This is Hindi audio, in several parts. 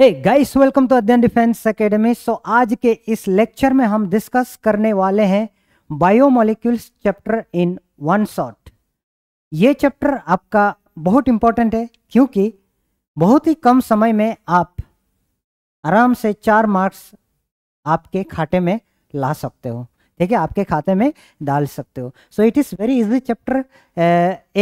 Guys welcome to Adhyayan defence academy so आज के इस लेक्चर में हम डिस्कस करने वाले हैं biomolecules chapter in one shot ये चैप्टर आपका बहुत इम्पोर्टेंट है क्योंकि बहुत ही कम समय में आप आराम से चार मार्क्स आपके खाते में ला सकते हो ठीक है आपके खाते में डाल सकते हो so it is very easy chapter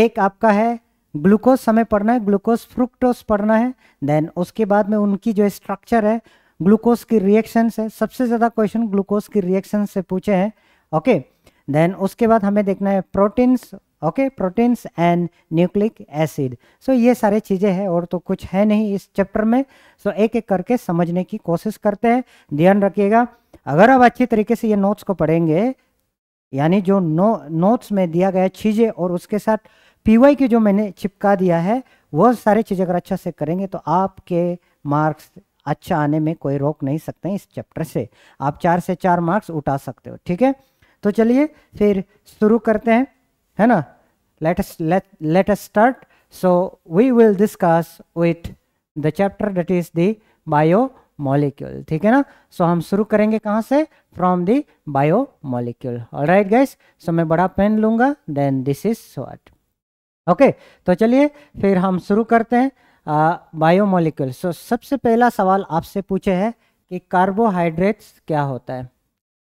एक आपका है ग्लूकोज हमें पढ़ना है ग्लूकोज फ्रुक्टोज पढ़ना है देन उसके बाद में उनकी जो स्ट्रक्चर है ग्लूकोज की रिएक्शंस है सबसे ज़्यादा क्वेश्चन ग्लूकोज की रिएक्शन से पूछे हैं ओके देन उसके बाद हमें देखना है proteins okay proteins and nucleic acid so ये सारे चीज़ें हैं और तो कुछ है नहीं इस चैप्टर में सो so, एक एक करके समझने की कोशिश करते हैं ध्यान रखिएगा अगर आप अच्छी तरीके से ये नोट्स को पढ़ेंगे यानी जो नो नोट्स में दिया गया चीज़ें और उसके साथ पीवाई के जो मैंने चिपका दिया है वह सारी चीज़ अगर अच्छा से करेंगे तो आपके मार्क्स अच्छा आने में कोई रोक नहीं सकते इस चैप्टर से आप चार से चार मार्क्स उठा सकते हो ठीक है तो चलिए फिर शुरू करते हैं है ना let's let let start so we will discuss with the chapter that is the biomolecule ठीक है ना सो so, हम शुरू करेंगे कहाँ से from the biomolecule right guys so मैं बड़ा पेन लूंगा then this is what okay तो चलिए फिर हम शुरू करते हैं बायोमोलिक्यूल सो सबसे पहला सवाल आपसे पूछे है कि कार्बोहाइड्रेट्स क्या होता है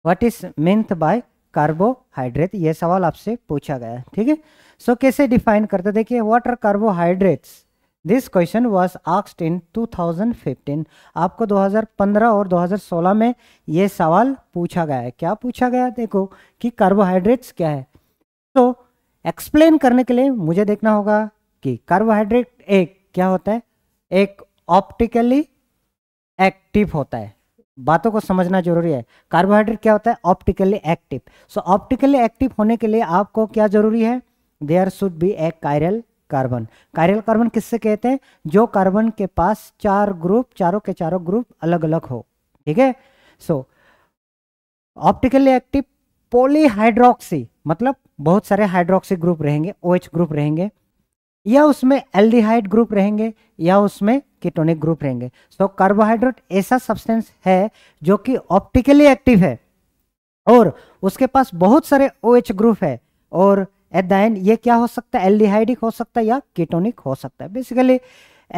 what is meant by carbohydrate ये सवाल आपसे पूछा गया है ठीक है सो कैसे डिफाइन करते देखिए what are carbohydrates this question was आक्सड इन 2015 आपको 2015 और 2016 में ये सवाल पूछा गया है क्या पूछा गया देखो कि कार्बोहाइड्रेट्स क्या है तो so, एक्सप्लेन करने के लिए मुझे देखना होगा कि कार्बोहाइड्रेट एक क्या होता है एक ऑप्टिकली एक्टिव होता है बातों को समझना जरूरी है कार्बोहाइड्रेट क्या होता है optically active so optically active होने के लिए आपको क्या जरूरी है there should be a chiral carbon chiral carbon किससे कहते हैं जो कार्बन के पास चार ग्रुप चारों के चारों ग्रुप अलग अलग हो ठीक है सो ऑप्टिकली एक्टिव पोलीहाइड्रोक्सी मतलब बहुत सारे हाइड्रोक्सी ग्रुप रहेंगे ओ OH ग्रुप रहेंगे या उसमें एल्डिहाइड ग्रुप रहेंगे या उसमें कीटोनिक ग्रुप रहेंगे सो so, कार्बोहाइड्रेट ऐसा सब्सटेंस है जो कि ऑप्टिकली एक्टिव है और उसके पास बहुत सारे ओ OH ग्रुप है और एट द एंड ये क्या हो सकता है एल्डिहाइडिक हो सकता है या कीटोनिक हो सकता है बेसिकली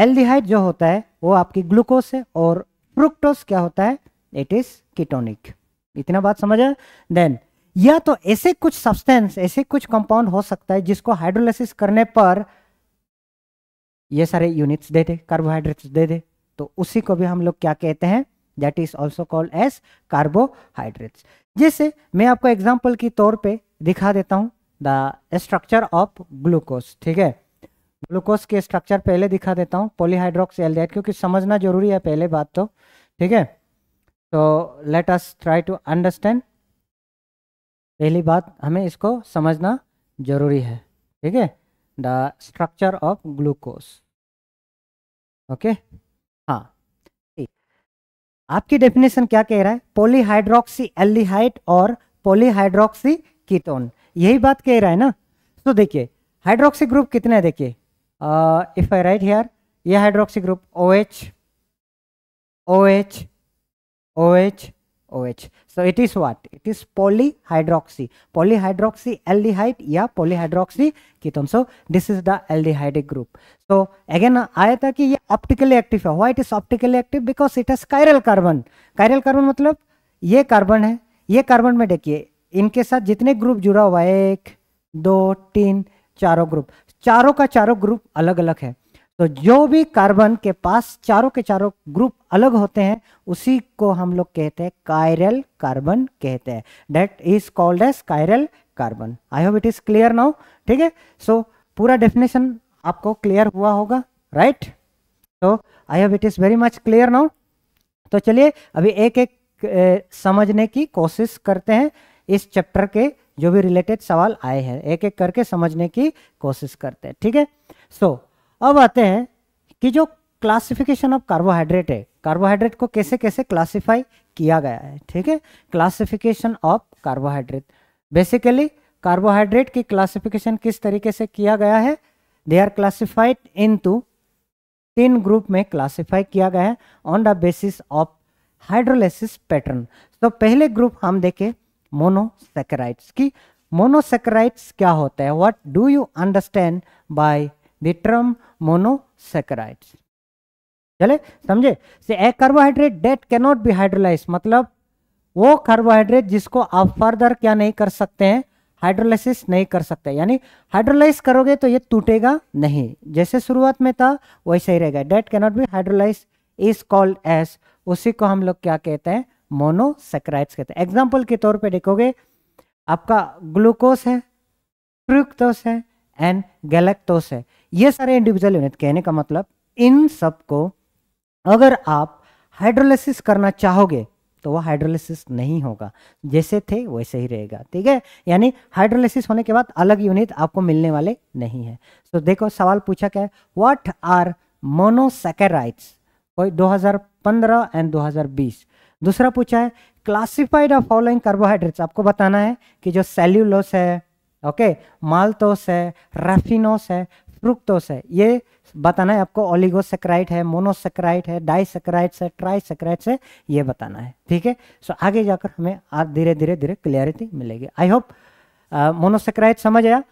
एल्डिहाइड जो होता है वो आपकी ग्लूकोज है और फ्रुक्टोज क्या होता है इट इज कीटोनिक इतना बात समझ आया देन या तो ऐसे कुछ सब्सटेंस ऐसे कुछ कंपाउंड हो सकता है जिसको हाइड्रोलाइसिस करने पर ये सारे यूनिट्स दे दे कार्बोहाइड्रेट्स दे दे तो उसी को भी हम लोग क्या कहते हैं that is also called as carbohydrates जैसे मैं आपको एग्जाम्पल के तौर पर दिखा देता हूँ द स्ट्रक्चर ऑफ ग्लूकोज ठीक है ग्लूकोज के स्ट्रक्चर पहले दिखा देता हूँ पोलीहाइड्रोक्स एल्डिहाइड क्योंकि समझना जरूरी है पहले बात तो ठीक है तो let us try to understand पहली बात हमें इसको समझना जरूरी है ठीक है the structure of glucose okay हाँ आपकी डेफिनेशन क्या कह रहा है पोलीहाइड्रोक्सी एल्डिहाइड और पोलीहाइड्रोक्सी कीटोन यही बात कह रहा है ना तो देखिए हाइड्रोक्सी ग्रुप कितने है देखिए इफ आई राइट हेयर ये hydroxy group O H O H O H OH. So it is what? It is polyhydroxy, polyhydroxy aldehyde, yeah, polyhydroxy ketone. So this is the aldehyde group. So again आया था कि ये optically active है. Why it is optically active? Because it has chiral carbon. Chiral carbon मतलब ये कार्बन है ये कार्बन में देखिए इनके साथ जितने ग्रुप जुड़ा हुआ है एक दो तीन चारों ग्रुप चारों का चारों ग्रुप अलग अलग है तो जो भी कार्बन के पास चारों के चारों ग्रुप अलग होते हैं उसी को हम लोग कहते हैं कायरल कार्बन कहते हैं that is called as chiral carbon I hope it is clear now ठीक है सो पूरा डेफिनेशन आपको क्लियर हुआ होगा राइट तो I hope it is very much clear now तो चलिए अभी एक एक ए, समझने की कोशिश करते हैं इस चैप्टर के जो भी रिलेटेड सवाल आए हैं एक एक करके समझने की कोशिश करते हैं ठीक है सो so, अब आते हैं कि जो क्लासिफिकेशन ऑफ कार्बोहाइड्रेट है कार्बोहाइड्रेट को कैसे कैसे क्लासिफाई किया गया है ठीक है classification of carbohydrate basically carbohydrate की क्लासिफिकेशन किस तरीके से किया गया है they are classified into तीन ग्रुप में क्लासिफाई किया गया है on the basis of hydrolysis pattern तो पहले ग्रुप हम देखें मोनोसेक्राइड्स की मोनोसेक्राइड्स क्या होता है what do you understand by विट्रम मोनोसेक्राइड्स चले समझे से a carbohydrate that cannot be hydrolyse मतलब वो कार्बोहाइड्रेट जिसको आप फर्दर क्या नहीं कर सकते हैं हाइड्रोलाइसिस नहीं कर सकते यानी हाइड्रोलाइज करोगे तो ये टूटेगा नहीं जैसे शुरुआत में था वैसे ही रहेगा that cannot be hydrolyse is called as उसी को हम लोग क्या कहते हैं मोनोसेक्राइड्स कहते हैं एग्जाम्पल के तौर पे देखोगे आपका ग्लूकोस है फ्रुक्टोस है एंड गैलेक्टोस है ये सारे इंडिविजुअल यूनिट कहने का मतलब इन सब को अगर आप हाइड्रोलिसिस करना चाहोगे तो वह हाइड्रोलिसिस नहीं होगा जैसे थे वैसे ही रहेगा ठीक है यानी हाइड्रोलिसिस होने के बाद अलग यूनिट आपको मिलने वाले नहीं है तो देखो सवाल पूछा क्या है व्हाट आर मोनोसेकेराइट्स कोई 2015 एंड 2020 दूसरा पूछा है क्लासिफाइड ऑफ फॉलोइंग कार्बोहाइड्रेट्स आपको बताना है कि जो सेल्यूलोस है ओके माल्टोस है रेफिनोस है फ्रुक्टोस है ये बताना है आपको ओलिगोसेक्राइट है मोनोसेक्राइट है डाइसेक्राइट है ट्राइसेक्राइट है ये बताना है ठीक है सो आगे जाकर हमें धीरे धीरे धीरे क्लियरिटी मिलेगी आई होप मोनोसेक्राइट समझ आया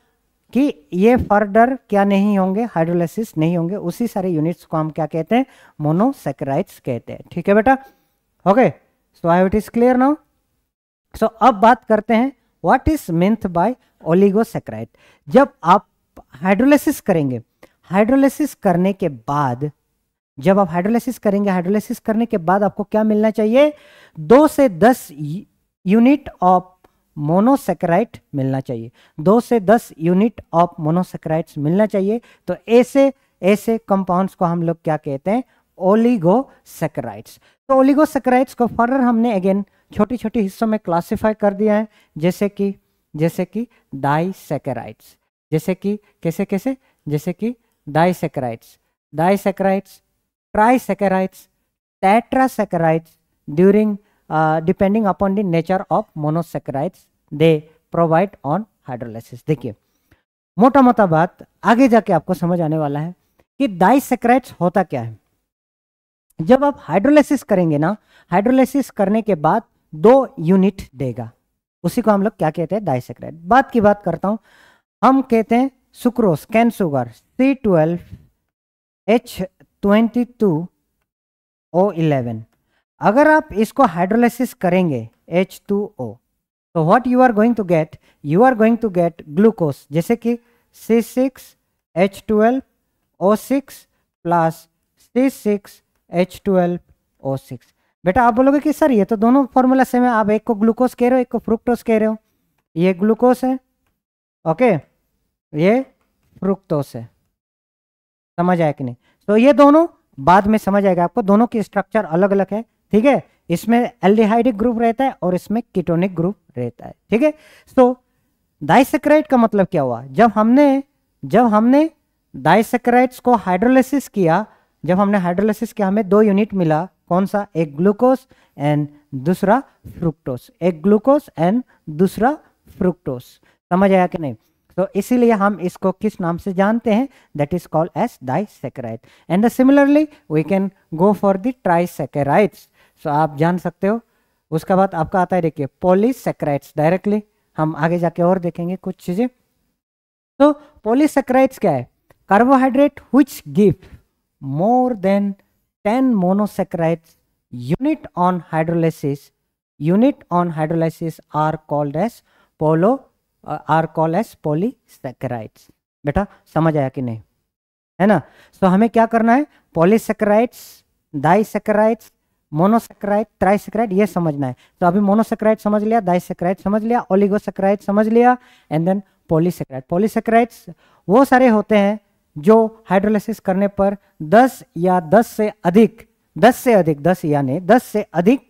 कि ये फर्दर क्या नहीं होंगे हाइड्रोलाइसिस नहीं होंगे उसी सारे यूनिट्स को हम क्या कहते हैं मोनोसेक्राइट कहते हैं ठीक है बेटा okay so I it is clear now so अब बात करते हैं what is meant by oligosaccharide जब आप हाइड्रोलाइसिस करेंगे हाइड्रोलाइसिस करने के बाद जब आप हाइड्रोलाइसिस करेंगे हाइड्रोलाइसिस करने के बाद आपको क्या मिलना चाहिए दो से दस यूनिट ऑफ मोनोसेक्राइट मिलना चाहिए दो से दस यूनिट ऑफ मोनोसेक्राइट मिलना चाहिए तो ऐसे ऐसे कंपाउंड्स को हम लोग क्या कहते हैं ओलिगोसेक्राइट्स तो ओलिगोसेक्राइट्स को फर्दर हमने अगेन छोटी छोटी हिस्सों में क्लासिफाई कर दिया है जैसे कि जैसे कि डाइसेकेराइड्स जैसे कि कैसे कैसे जैसे कि disaccharides disaccharides trisaccharides tetrasaccharides during depending upon the nature of of they provide on hydrolysis देखिए मोटा मोटा बात आगे जाके आपको समझ आने वाला है कि डाइसेक्राइड्स होता क्या है जब आप हाइड्रोलाइसिस करेंगे ना हाइड्रोलाइसिस करने के बाद दो यूनिट देगा उसी को हम लोग क्या कहते हैं डाइसेक्राइड बात की बात करता हूं हम कहते हैं sucrose cane sugar C twelve H twenty two O eleven अगर आप इसको हाइड्रोलाइसिस करेंगे एच टू ओ तो what you are going to get you are going to get glucose जैसे कि C six H twelve O six plus C six H twelve O six बेटा आप बोलोगे कि सर ये तो दोनों फॉर्मूला सेम है आप एक को ग्लूकोज कह रहे हो एक को फ्रुक्टोस कह रहे हो ये ग्लूकोज है ओके okay? ये फ्रुक्टोस है समझ आया कि नहीं तो ये दोनों बाद में समझ आएगा आपको दोनों की स्ट्रक्चर अलग अलग है ठीक है इसमें एल्डिहाइडिक ग्रुप रहता है और इसमें कीटोनिक ग्रुप रहता है ठीक है सो डाइसेक्राइड का मतलब क्या हुआ जब हमने जब हमने डाइसेक्राइड्स को हाइड्रोलिसिस किया जब हमने हाइड्रोलिसिस किया हमें दो यूनिट मिला कौन सा एक ग्लूकोज एंड दूसरा फ्रुक्टोज एक ग्लूकोज एंड दूसरा फ्रुक्टोज समझ आया कि नहीं तो इसीलिए हम इसको किस नाम से जानते हैं that is called as saccharide and similarly we can go for the trisaccharides so आप जान सकते हो उसके बाद आपका आता है देखिए पोलिसेक्राइड्स डायरेक्टली हम आगे जाके और देखेंगे कुछ चीज़ें तो पोलिसेक्राइड्स क्या है carbohydrate which give more than ten monosaccharides unit on hydrolysis unit on hydrolysis are called as polo are call as polysaccharides बेटा समझ आया कि नहीं है ना सो so, हमें क्या करना है पॉलीसेक्राइड्स मोनोसेक्राइट मोनोसेक्राइड ट्राइसेक्राइड ये समझना है तो so, अभी मोनोसेक्राइड समझ लिया दाईसेक्राइड समझ लिया ओलिगोसेक्राइड समझ लिया एंड देन पॉलीसेक्राइड पॉलीसेक्राइड्स वो सारे होते हैं जो हाइड्रोलिसिस करने पर 10 या 10 से अधिक 10 से अधिक 10 यानी 10 से अधिक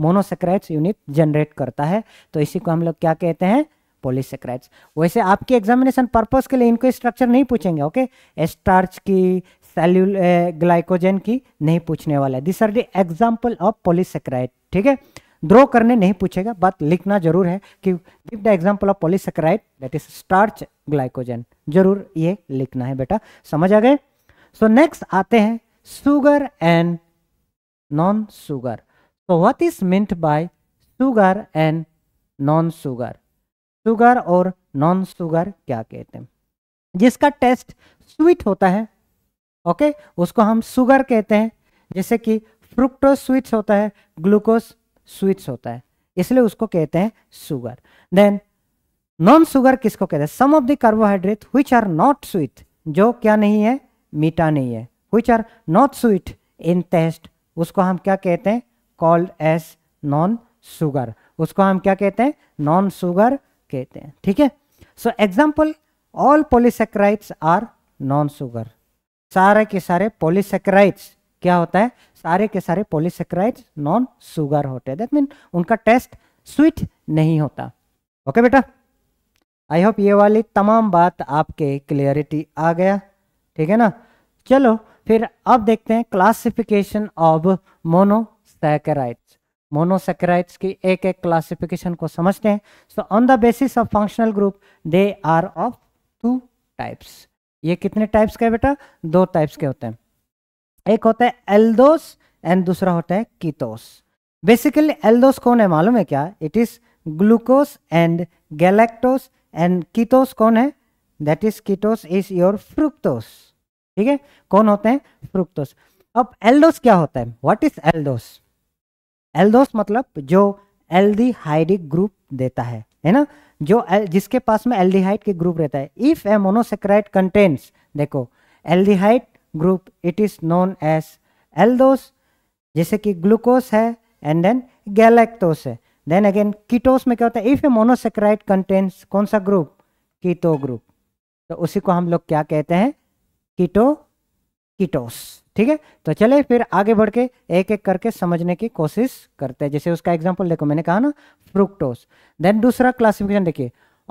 मोनोसेक्राइड्स यूनिट जनरेट करता है तो इसी को हम लोग क्या कहते हैं पोलिस पोलिसेक्राइड्स वैसे आपके एग्जामिनेशन पर्पस के लिए इनको स्ट्रक्चर नहीं पूछेंगे ओके स्टार्च की सेल्यूल ग्लाइकोजन की नहीं पूछने वाला है this are the example of poly polysaccharide ठीक है ड्रॉ करने नहीं पूछेगा बात लिखना जरूर है कि give the example of polysaccharide that is starch glycogen जरूर ये लिखना है बेटा समझ आ गए सो so नेक्स्ट आते हैं sugar and non sugar so what is meant by sugar and non sugar sugar और नॉन शुगर क्या कहते हैं जिसका टेस्ट स्वीट होता है ओके उसको हम शुगर कहते हैं जैसे कि फ्रुक्टोज स्वीट्स होता है ग्लूकोज स्वीट्स होता है इसलिए उसको कहते हैं शुगर देन नॉन शुगर किसको कहते हैं some of the carbohydrate which are not sweet जो क्या नहीं है मीठा नहीं है which are not sweet in taste उसको हम क्या कहते हैं कॉल्ड एस नॉन शुगर उसको हम क्या कहते हैं नॉन शुगर कहते हैं ठीक है so example all polysaccharides are non sugar सारे के सारे पोलिसक्राइट्स क्या होता है सारे के सारे पोलिसक्राइट्स नॉन शुगर होते हैं दैट मीन उनका टेस्ट स्वीट नहीं होता ओके okay, बेटा आई होप ये वाली तमाम बात आपके क्लियरिटी आ गया ठीक है ना चलो फिर अब देखते हैं क्लासिफिकेशन ऑफ मोनोसैकेराइड्स मोनोसेक्राइड्स की एक एक क्लासिफिकेशन को समझते हैं so on the basis of functional group they are of two types ये कितने टाइप्स के बेटा दो टाइप्स के होते हैं एक होता है एल्दोस एंड दूसरा होता है कीटोस बेसिकली एल्दोस कौन है मालूम है क्या it is glucose and galactose and ketose कौन है that is ketose is your fructose ठीक है कौन होते हैं फ्रुक्टोस अब एल्डोस क्या होता है व्हाट इज एल्डोस एल्दोस मतलब जो एल ग्रुप देता है है ना जो एल जिसके पास में एल्डिहाइड के ग्रुप रहता है इफ ए मोनोसेक्राइड कंटेंट्स देखो aldehyde group it is known as aldose जैसे कि ग्लूकोस है एंड देन गैलेक्टोस है देन अगेन कीटोस में क्या होता है इफ ए मोनोसेक्राइड कंटेंट्स कौन सा ग्रुप कीटो ग्रुप तो उसी को हम लोग क्या कहते हैं कीटो कीटोस ठीक है तो चले फिर आगे बढ़ के एक एक करके समझने की कोशिश करते हैं जैसे उसका एग्जाम्पल देखो मैंने कहा ना फ्रुक्टोस देन दूसरा क्लासिफिकेशन देखिए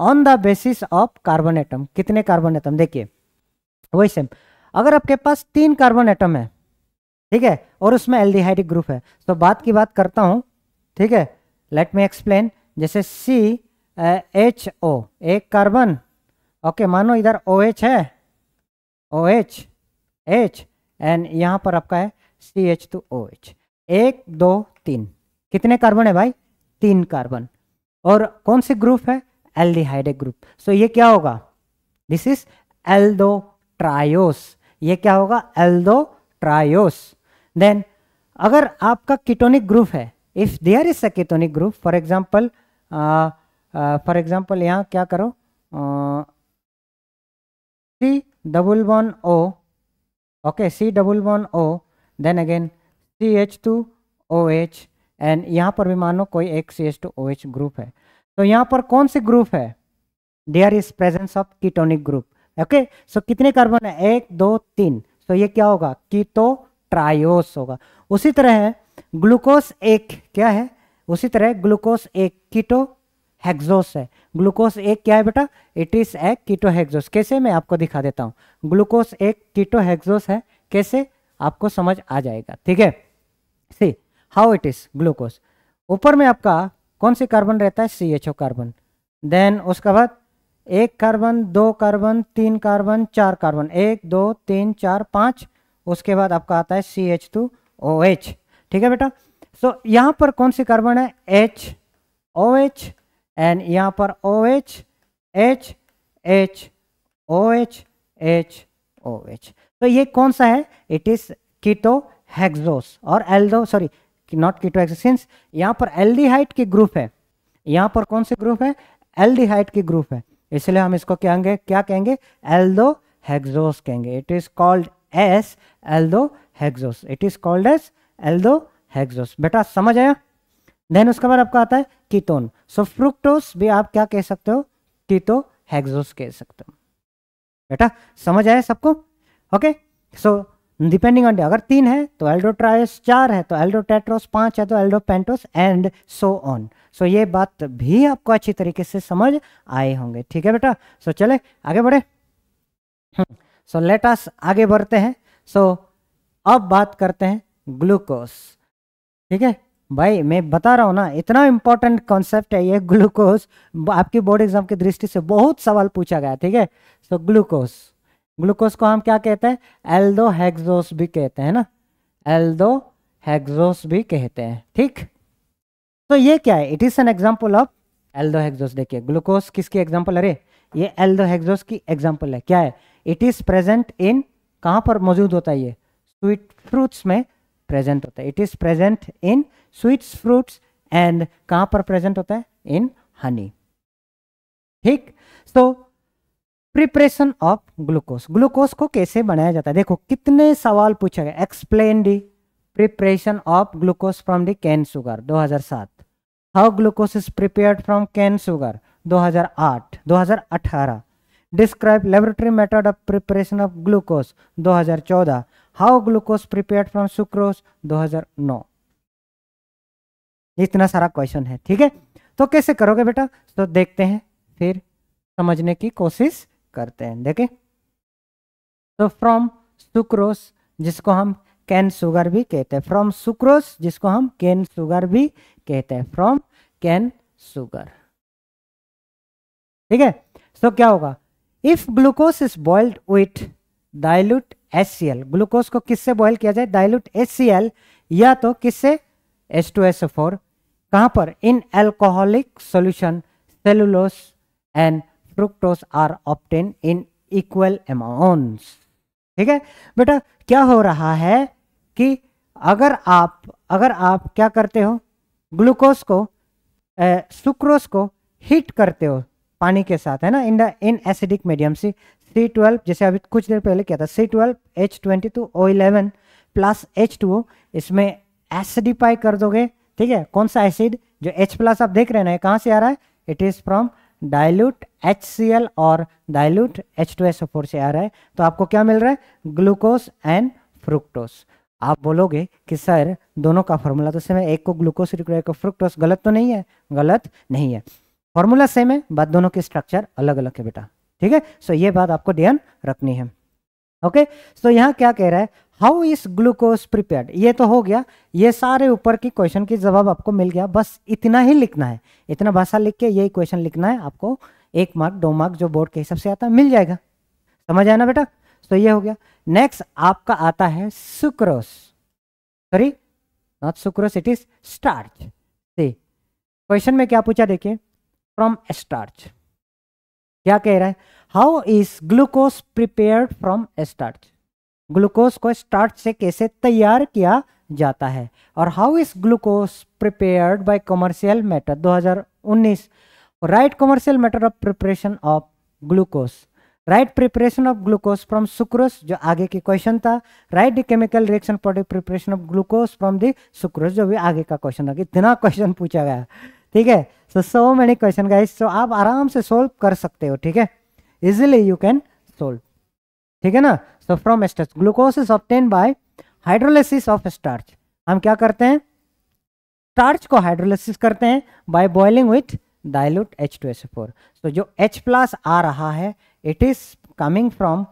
on the basis of carbon atom कितने कार्बन एटम देखिए वही सेम अगर आपके पास तीन कार्बन एटम है ठीक है और उसमें एल्डिहाइडिक ग्रुप है तो बात की बात करता हूँ ठीक है लेट मी एक्सप्लेन जैसे सी एच ओ एक कार्बन ओके मानो इधर ओ OH एच है ओ एच एच एंड यहाँ पर आपका है C H two O H एक दो तीन कितने कार्बन है भाई तीन कार्बन और कौन से ग्रुप है एल ग्रुप सो ये क्या होगा दिस इज दो ट्रायोस ये क्या होगा दो ट्रायोस देन अगर आपका कीटोनिक ग्रुप है if there is a ketonic group for example for example यहाँ क्या करो C double one O okay C double one O then again C H two O H and यहाँ पर भी मानो कोई एक C H two O H group है तो यहाँ पर कौन से ग्रुप है there is presence of ketonic group okay so कितने कार्बन है एक दो तीन सो तो so ये क्या होगा कीटो ट्रायोस होगा उसी तरह है ग्लूकोस एक क्या है उसी तरह ग्लूकोस एक कीटो हेक्सोस है ग्लूकोस एक क्या है बेटा it is a ketohexose कैसे मैं आपको दिखा देता हूँ ग्लूकोस एक कीटो हेक्सोस है कैसे आपको समझ आ जाएगा ठीक है see how it is glucose ऊपर में आपका कौन सी कार्बन रहता है C H O carbon then उसके बाद एक कार्बन दो कार्बन तीन कार्बन चार कार्बन एक दो तीन चार पाँच उसके बाद आपका आता है C H two O H ठीक है बेटा सो so, यहाँ पर कौन सी कार्बन है एच ओ एच एंड यहाँ e पर O H H H O H H O H तो ये कौन सा है इट इज कीटो हेक्सोस और aldo sorry not ketohexose यहाँ पर एल हाइट की ग्रुप है यहाँ पर कौन से ग्रुप है एल हाइट की ग्रुप है इसलिए हम इसको कहेंगे क्या कहेंगे एल्डो हेक्सोस कहेंगे it is called as aldohexose it is called as aldohexose बेटा समझ आया देन उसके बाद आपका आता है कीटोन सो फ्रुक्टोस भी आप क्या कह सकते हो कीटो हैग्जोस कह सकते हो बेटा समझ आया सबको ओके सो डिपेंडिंग ऑन अगर तीन है तो एल्डोट्रायस चार है तो एल्डोटेट्रोस पांच है तो एल्डोपेंटोस एंड सो ऑन सो ये बात भी आपको अच्छी तरीके से समझ आए होंगे ठीक है बेटा सो so, चले आगे बढ़े सो लेट अस आगे बढ़ते हैं सो so, अब बात करते हैं ग्लूकोस ठीक है भाई मैं बता रहा हूँ ना इतना इंपॉर्टेंट कॉन्सेप्ट है ये ग्लूकोज आपके बोर्ड एग्जाम की दृष्टि से बहुत सवाल पूछा गया ठीक है सो ग्लूकोज ग्लूकोज को हम क्या कहते हैं एल्डो हेग्जोस भी कहते हैं ना एल्दो हेग्जोस भी कहते हैं ठीक तो ये क्या है it is an example of aldohexose देखिए ग्लूकोज किसकी एग्जाम्पल अरे ये एल्डो हेग्जोस की एग्जाम्पल है क्या है इट इज प्रेजेंट इन कहाँ पर मौजूद होता है ये स्वीट फ्रूट्स में प्रेजेंट होता है it is present in sweets fruits and कहां पर प्रेजेंट होता है इन हनी ठीक so preparation of glucose glucose को कैसे बनाया जाता है देखो कितने सवाल पूछा गया explain the preparation of glucose from the cane sugar 2007 how glucose is prepared from cane sugar 2008 2018 describe laboratory method of preparation of glucose 2014 how glucose prepared from sucrose 2009 इतना सारा क्वेश्चन है ठीक है तो कैसे करोगे बेटा तो देखते हैं फिर समझने की कोशिश करते हैं देखे तो फ्रॉम सुक्रोस जिसको हम कैन सुगर भी कहते हैं फ्रॉम सुक्रोस जिसको हम कैन सुगर भी कहते हैं फ्रॉम कैन सुगर ठीक है सो क्या होगा if glucose is boiled with C L glucose को किससे बॉइल किया जाए सी एल या तो किससे एस एस टू फोर कहाँ पर in alcoholic solution cellulose and fructose are obtain in equal amount ठीक है बेटा क्या हो रहा है कि अगर आप अगर आप क्या करते हो ग्लूकोज को सुक्रोस को हीट करते हो पानी के साथ है ना in the in acidic medium C C twelve जैसे अभी कुछ देर पहले किया था C twelve H twenty two O eleven plus H two इसमें एसिडिफाई कर दोगे ठीक है कौन सा एसिड जो H प्लस आप देख रहे हैं कहाँ से आ रहा है it is from dilute HCl और डाइल्यूट H2SO4 से आ रहा है तो आपको क्या मिल रहा है ग्लूकोज एंड फ्रुक्टोज आप बोलोगे कि सर दोनों का फॉर्मूला तो सेम है एक को ग्लूकोज एक को फ्रुक्टोज गलत तो नहीं है गलत नहीं है फॉर्मूला सेम है बात दोनों की स्ट्रक्चर अलग अलग है बेटा ठीक है सो ये बात आपको ध्यान रखनी है ओके सो यहाँ क्या कह रहा है हाउ इज ग्लूकोज प्रिपेयर ये तो हो गया ये सारे ऊपर की क्वेश्चन की जवाब आपको मिल गया बस इतना ही लिखना है इतना भाषा लिख के यही क्वेश्चन लिखना है आपको एक मार्क दो मार्क जो बोर्ड के हिसाब से आता है मिल जाएगा समझ आया ना बेटा तो ये हो गया नेक्स्ट आपका आता है sucrose sorry not sucrose it is starch see question में क्या पूछा देखिए फ्रॉम स्टार्च क्या कह रहा है how is glucose prepared from starch glucose को स्टार्ट से कैसे तैयार किया जाता है और how is glucose prepared by commercial matter 2019 right commercial matter of preparation of glucose right preparation of glucose from sucrose जो आगे के क्वेश्चन था right the chemical reaction for the preparation of glucose from the sucrose जो भी आगे का क्वेश्चन था इतना क्वेश्चन पूछा गया ठीक है so so many question guys so आप आराम से सोल्व कर सकते हो ठीक है इजिली यू कैन सोल्व ठीक है ना so from starch glucose is obtained by hydrolysis of starch हम क्या करते हैं स्टार्च को हाइड्रोलिसिस करते हैं by boiling with dilute H two S four so जो एच प्लस आ रहा है it is coming from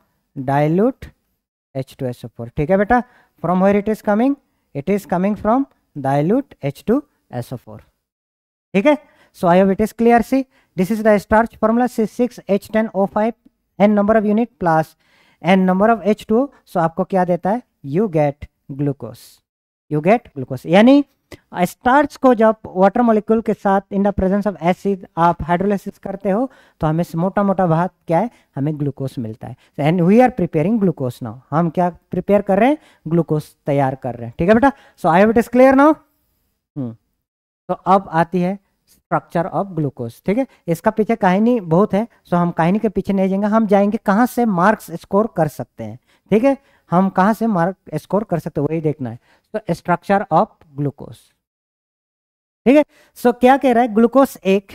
dilute H two S four ठीक है बेटा from where it is coming it is coming from dilute H two S four ठीक है so I hope it is clear see this is the starch formula C six H ten O five N number of unit plus and number of H two so आपको क्या देता है you get glucose you get glucose यानी स्टार्च को जब वाटर मॉलिक्यूल के साथ in the presence of acid आप हाइड्रोलाइसिस करते हो तो हमें मोटा मोटा भात क्या है हमें ग्लूकोस मिलता है and we are preparing glucose now हम क्या प्रिपेयर कर रहे हैं ग्लूकोस तैयार कर रहे हैं ठीक है बेटा so I it is clear now तो अब आती है स्ट्रक्चर ऑफ ग्लूकोज ठीक है इसका पीछे कहानी बहुत है सो हम कहानी के पीछे नहीं जाएंगे हम जाएंगे कहाँ से मार्क्स स्कोर कर सकते हैं ठीक है हम कहाँ से मार्क स्कोर कर सकते हैं वही देखना है सो स्ट्रक्चर ऑफ ग्लूकोज ठीक है सो क्या कह रहा है ग्लूकोज एक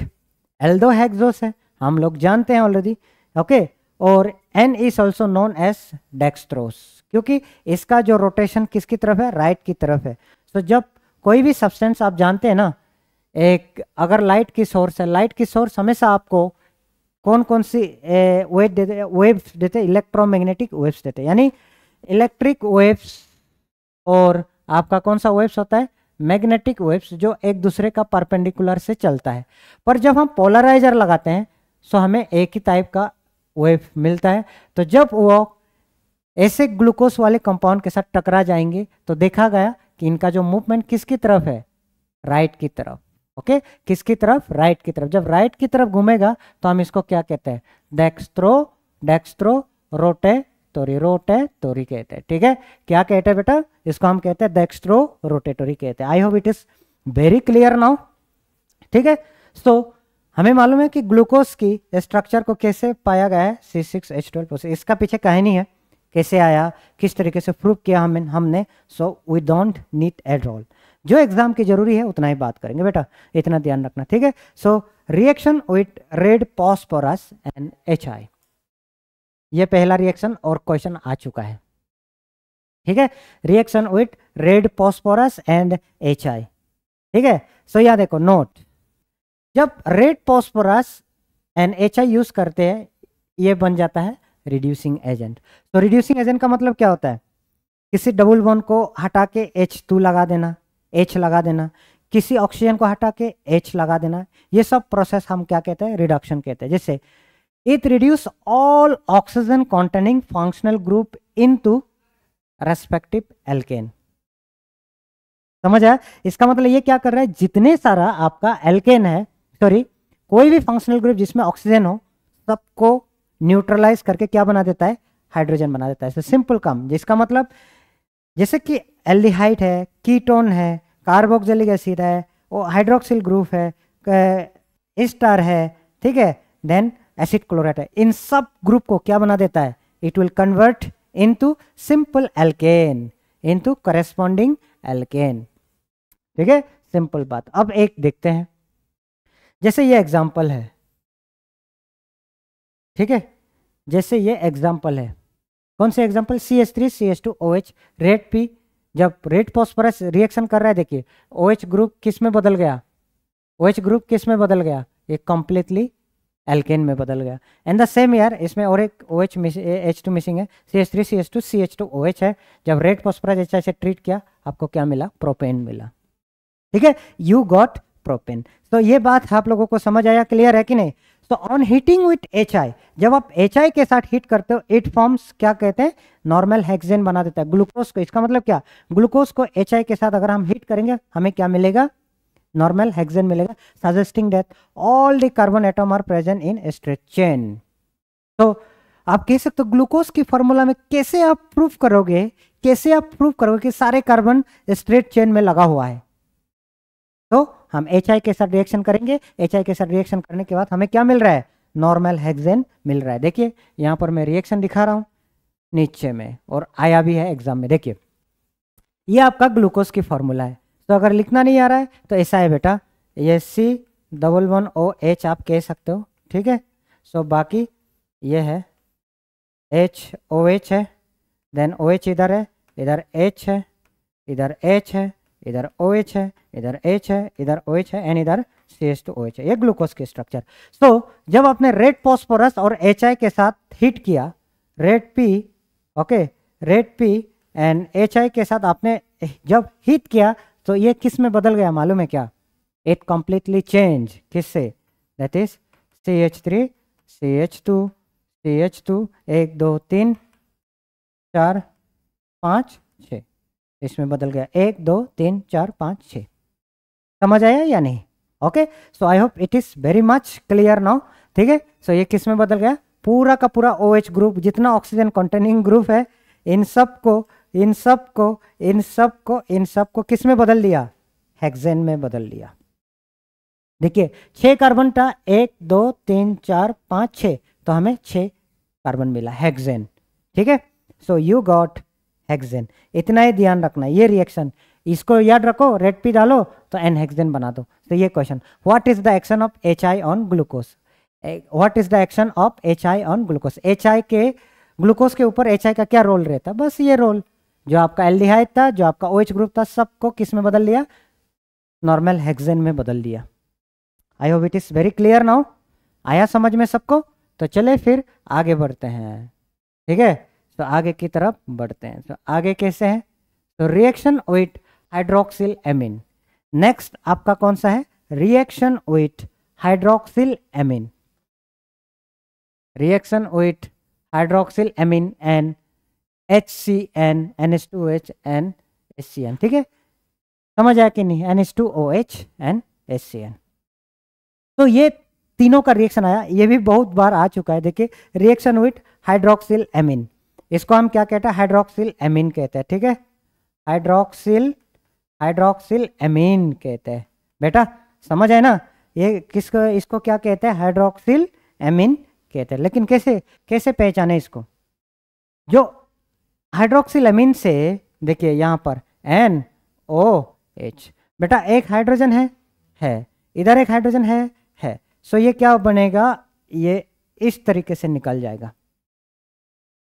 एल्डोहेक्सोस है हम लोग जानते हैं ऑलरेडी ओके और and is also known as dextrose क्योंकि इसका जो रोटेशन किसकी तरफ है राइट right की तरफ है सो so, जब कोई भी सब्सटेंस आप जानते हैं ना एक अगर लाइट की सोर्स है लाइट की सोर्स हमेशा आपको कौन कौन सी वेव देते वेव्स देते इलेक्ट्रोमैग्नेटिक वेव्स देते यानी इलेक्ट्रिक वेव्स और आपका कौन सा वेव्स होता है मैग्नेटिक वेव्स जो एक दूसरे का परपेंडिकुलर से चलता है पर जब हम पोलराइजर लगाते हैं सो तो हमें एक ही टाइप का वेव मिलता है तो जब वो ऐसे ग्लूकोज वाले कंपाउंड के साथ टकरा जाएंगे तो देखा गया कि इनका जो मूवमेंट किसकी तरफ है राइट की तरफ ओके किसकी तरफ राइट की तरफ जब राइट की तरफ घूमेगा तो हम इसको क्या कहते हैं डेक्स्ट्रो डेक्स्ट्रो रोटे तोरी रोटे तोरी कहते हैं ठीक है क्या कहते हैं बेटा इसको हम कहते हैं डेक्स्ट्रो रोटेटोरी कहते हैं I hope it is very clear now ठीक है सो so, हमें मालूम है कि ग्लूकोज की स्ट्रक्चर को कैसे पाया गया है सी सिक्स एच ट्वेल्व इसका पीछे कहानी है कैसे आया किस तरीके से प्रूव किया हमने so we don't need add role जो एग्जाम के जरूरी है उतना ही बात करेंगे बेटा इतना ध्यान रखना ठीक है so reaction with red phosphorus and H I ये पहला रिएक्शन और क्वेश्चन आ चुका है ठीक है reaction with red phosphorus and H I ठीक है सो यहाँ देखो नोट जब red phosphorus and H I use करते हैं ये बन जाता है रिड्यूसिंग एजेंट तो रिड्यूसिंग एजेंट का मतलब क्या होता है किसी डबल बॉन्ड को हटा के एच टू लगा देना एच लगा देना किसी ऑक्सीजन को हटा के एच लगा देना ये सब प्रोसेस हम क्या कहते हैं रिडक्शन कहते हैं जैसे it reduce all oxygen containing functional group into respective alkane समझ आया इसका मतलब ये क्या कर रहा है जितने सारा आपका एल्केन है सॉरी कोई भी फंक्शनल ग्रुप जिसमें ऑक्सीजन हो सबको न्यूट्रलाइज करके क्या बना देता है हाइड्रोजन बना देता है सिंपल so, कम जिसका मतलब जैसे कि एल्डिहाइड है कीटोन है कार्बोक्सिलिक एसिड है वो हाइड्रोक्सिल ग्रुप है इस्टार है ठीक है देन एसिड क्लोराइड है इन सब ग्रुप को क्या बना देता है it will convert into simple alkane into corresponding alkane ठीक है सिंपल बात अब एक देखते हैं जैसे ये एग्जाम्पल है ठीक है जैसे ये एग्जाम्पल है कौन से example C S three C S two O H red P जब रेड फॉस्फोरस रिएक्शन कर रहा है देखिए ओ एच ग्रुप किस में बदल गया ओ एच ग्रुप किस में बदल गया ये कम्प्लीटली एल्केन में बदल गया एंड द सेम ईयर इसमें और एक O H H two missing है C H three C H two C H two O H है जब रेड फॉस्फोरस अच्छा से ट्रीट किया आपको क्या मिला प्रोपेन मिला ठीक है यू गॉट प्रोपेन तो ये बात आप लोगों को समझ आया क्लियर है कि नहीं so on heating with H जब आप एच के साथ हीट करते हो इट फॉर्म्स क्या कहते हैं नॉर्मल हेक्सेन बना देता है ग्लूकोज को इसका मतलब क्या ग्लूकोज को एच के साथ अगर हम हीट करेंगे हमें क्या मिलेगा नॉर्मल हेक्सेन मिलेगा suggesting that all the carbon atom are present in straight chain तो आप कह सकते हो ग्लूकोज की फॉर्मूला में कैसे आप प्रूफ करोगे कैसे आप प्रूफ करोगे कि सारे कार्बन स्ट्रेट चेन में लगा हुआ है तो हम एच के साथ रिएक्शन करेंगे एच के साथ रिएक्शन करने के बाद हमें क्या मिल रहा है नॉर्मल हेक्जेन मिल रहा है देखिए यहाँ पर मैं रिएक्शन दिखा रहा हूँ नीचे में और आया भी है एग्जाम में देखिए ये आपका ग्लूकोज की फॉर्मूला है तो अगर लिखना नहीं आ रहा है तो ऐसा है बेटा ये C double one O H आप कह सकते हो ठीक है सो बाकी ये है एच ओ एच है देन ओ एच इधर है इधर एच है इधर एच है इधर ओ OH है इधर एच है इधर ओ एच है एंड इधर C H two O H है ये ग्लूकोज के स्ट्रक्चर सो so, जब आपने रेड फॉस्फोरस और एच आई के साथ हीट किया red P okay red P and H I के साथ आपने जब हीट किया तो ये किस में बदल गया मालूम है क्या इट कम्प्लीटली चेंज किस से that is C H three C H two C H two एक दो तीन चार पाँच छः इसमें बदल गया एक दो तीन चार पाँच छः समझ आया या नहीं okay so I hope it is very much clear now ठीक है सो ये किस में बदल गया पूरा का पूरा ओ OH ग्रुप जितना ऑक्सीजन कंटेनिंग ग्रुप है इन सब को इन सब को इन सब को इन सब को किस में बदल दिया हेक्सेन में बदल दिया देखिए छः कार्बन था एक दो तीन चार पाँच छ तो हमें छ कार्बन मिला हेक्सेन ठीक है सो यू गॉट हेक्सेन इतना ही ध्यान रखना ये रिएक्शन इसको याद रखो रेड पी डालो तो एन हेक्सेन बना दो तो ये question what is the action of H I on glucose what is the action of H I on glucose H I के ग्लूकोज के ऊपर एच आई का क्या रोल रहता बस ये रोल जो आपका एल्डिहाइड था जो आपका ओ OH ग्रुप था सबको किस में बदल लिया नॉर्मल हेक्सेन में बदल दिया I hope it is very clear now आया समझ में सबको तो चले फिर आगे बढ़ते हैं ठीक है तो आगे की तरफ बढ़ते हैं तो आगे कैसे है तो reaction with hydroxyl amine next आपका कौन सा है reaction with hydroxyl amine reaction with hydroxyl amine N H C N N H two H N S C N ठीक है समझ आया कि नहीं N S two O H N S C N तो ये तीनों का रिएक्शन आया ये भी बहुत बार आ चुका है देखिए रिएक्शन विथ हाइड्रोक्सिल एमिन इसको हम क्या कहते हैं हाइड्रोक्सिल एमीन कहते हैं ठीक है हाइड्रोक्सिल हाइड्रोक्सिल एमीन कहते हैं बेटा समझ आए ना ये किस इसको क्या कहते हैं हाइड्रोक्सिल एमीन कहते हैं लेकिन कैसे कैसे पहचाने इसको जो हाइड्रोक्सिल एमीन से देखिए यहाँ पर एन ओ एच बेटा एक हाइड्रोजन है है इधर एक हाइड्रोजन है है सो ये क्या बनेगा ये इस तरीके से निकल जाएगा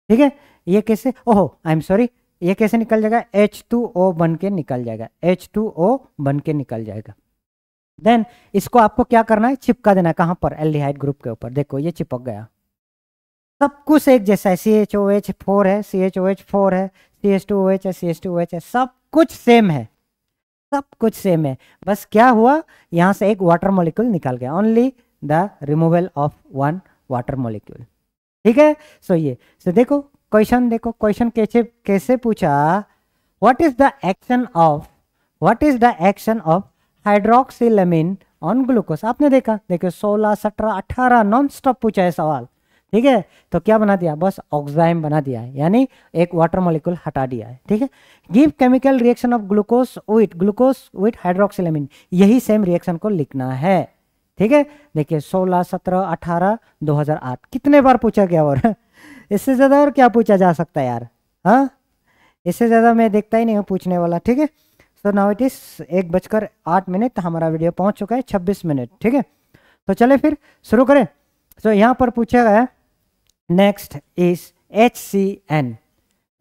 ठीक है ये कैसे ओहो आई एम सॉरी ये कैसे निकल जाएगा एच टू ओ बन के निकल जाएगा एच टू ओ बन के निकल जाएगा देन इसको आपको क्या करना है चिपका देना कहां पर एल्डिहाइड ग्रुप के ऊपर देखो ये चिपक गया सब कुछ एक जैसा है C H O H four है C H O H four है C H two O H है C H two O H है सब कुछ सेम है सब कुछ सेम है बस क्या हुआ यहां से एक वाटर मोलिक्यूल निकल गया only the removal of one water molecule ठीक है सो ये सो देखो क्वेश्चन देखो क्वेश्चन कैसे कैसे पूछा what is the action of what is the action of hydroxylamine on glucose आपने देखा देखो 16 सत्रह अठारह नॉन स्टॉप पूछा है सवाल ठीक है तो क्या बना दिया बस ऑक्साइम बना दिया है यानी एक वाटर मॉलिक्यूल हटा दिया है ठीक है give chemical reaction of glucose with glucose with hydroxylamine यही सेम रिएक्शन को लिखना है ठीक है देखिए 16, 17, 18, 2008 कितने बार पूछा गया और इससे ज़्यादा और क्या पूछा जा सकता है यार हाँ इससे ज़्यादा मैं देखता ही नहीं हूँ पूछने वाला ठीक है सो नाउ इट इज़ एक बजकर आठ मिनट हमारा वीडियो पहुँच चुका है छब्बीस मिनट ठीक है तो चले फिर शुरू करें सो so, यहाँ पर पूछा गया next is H C N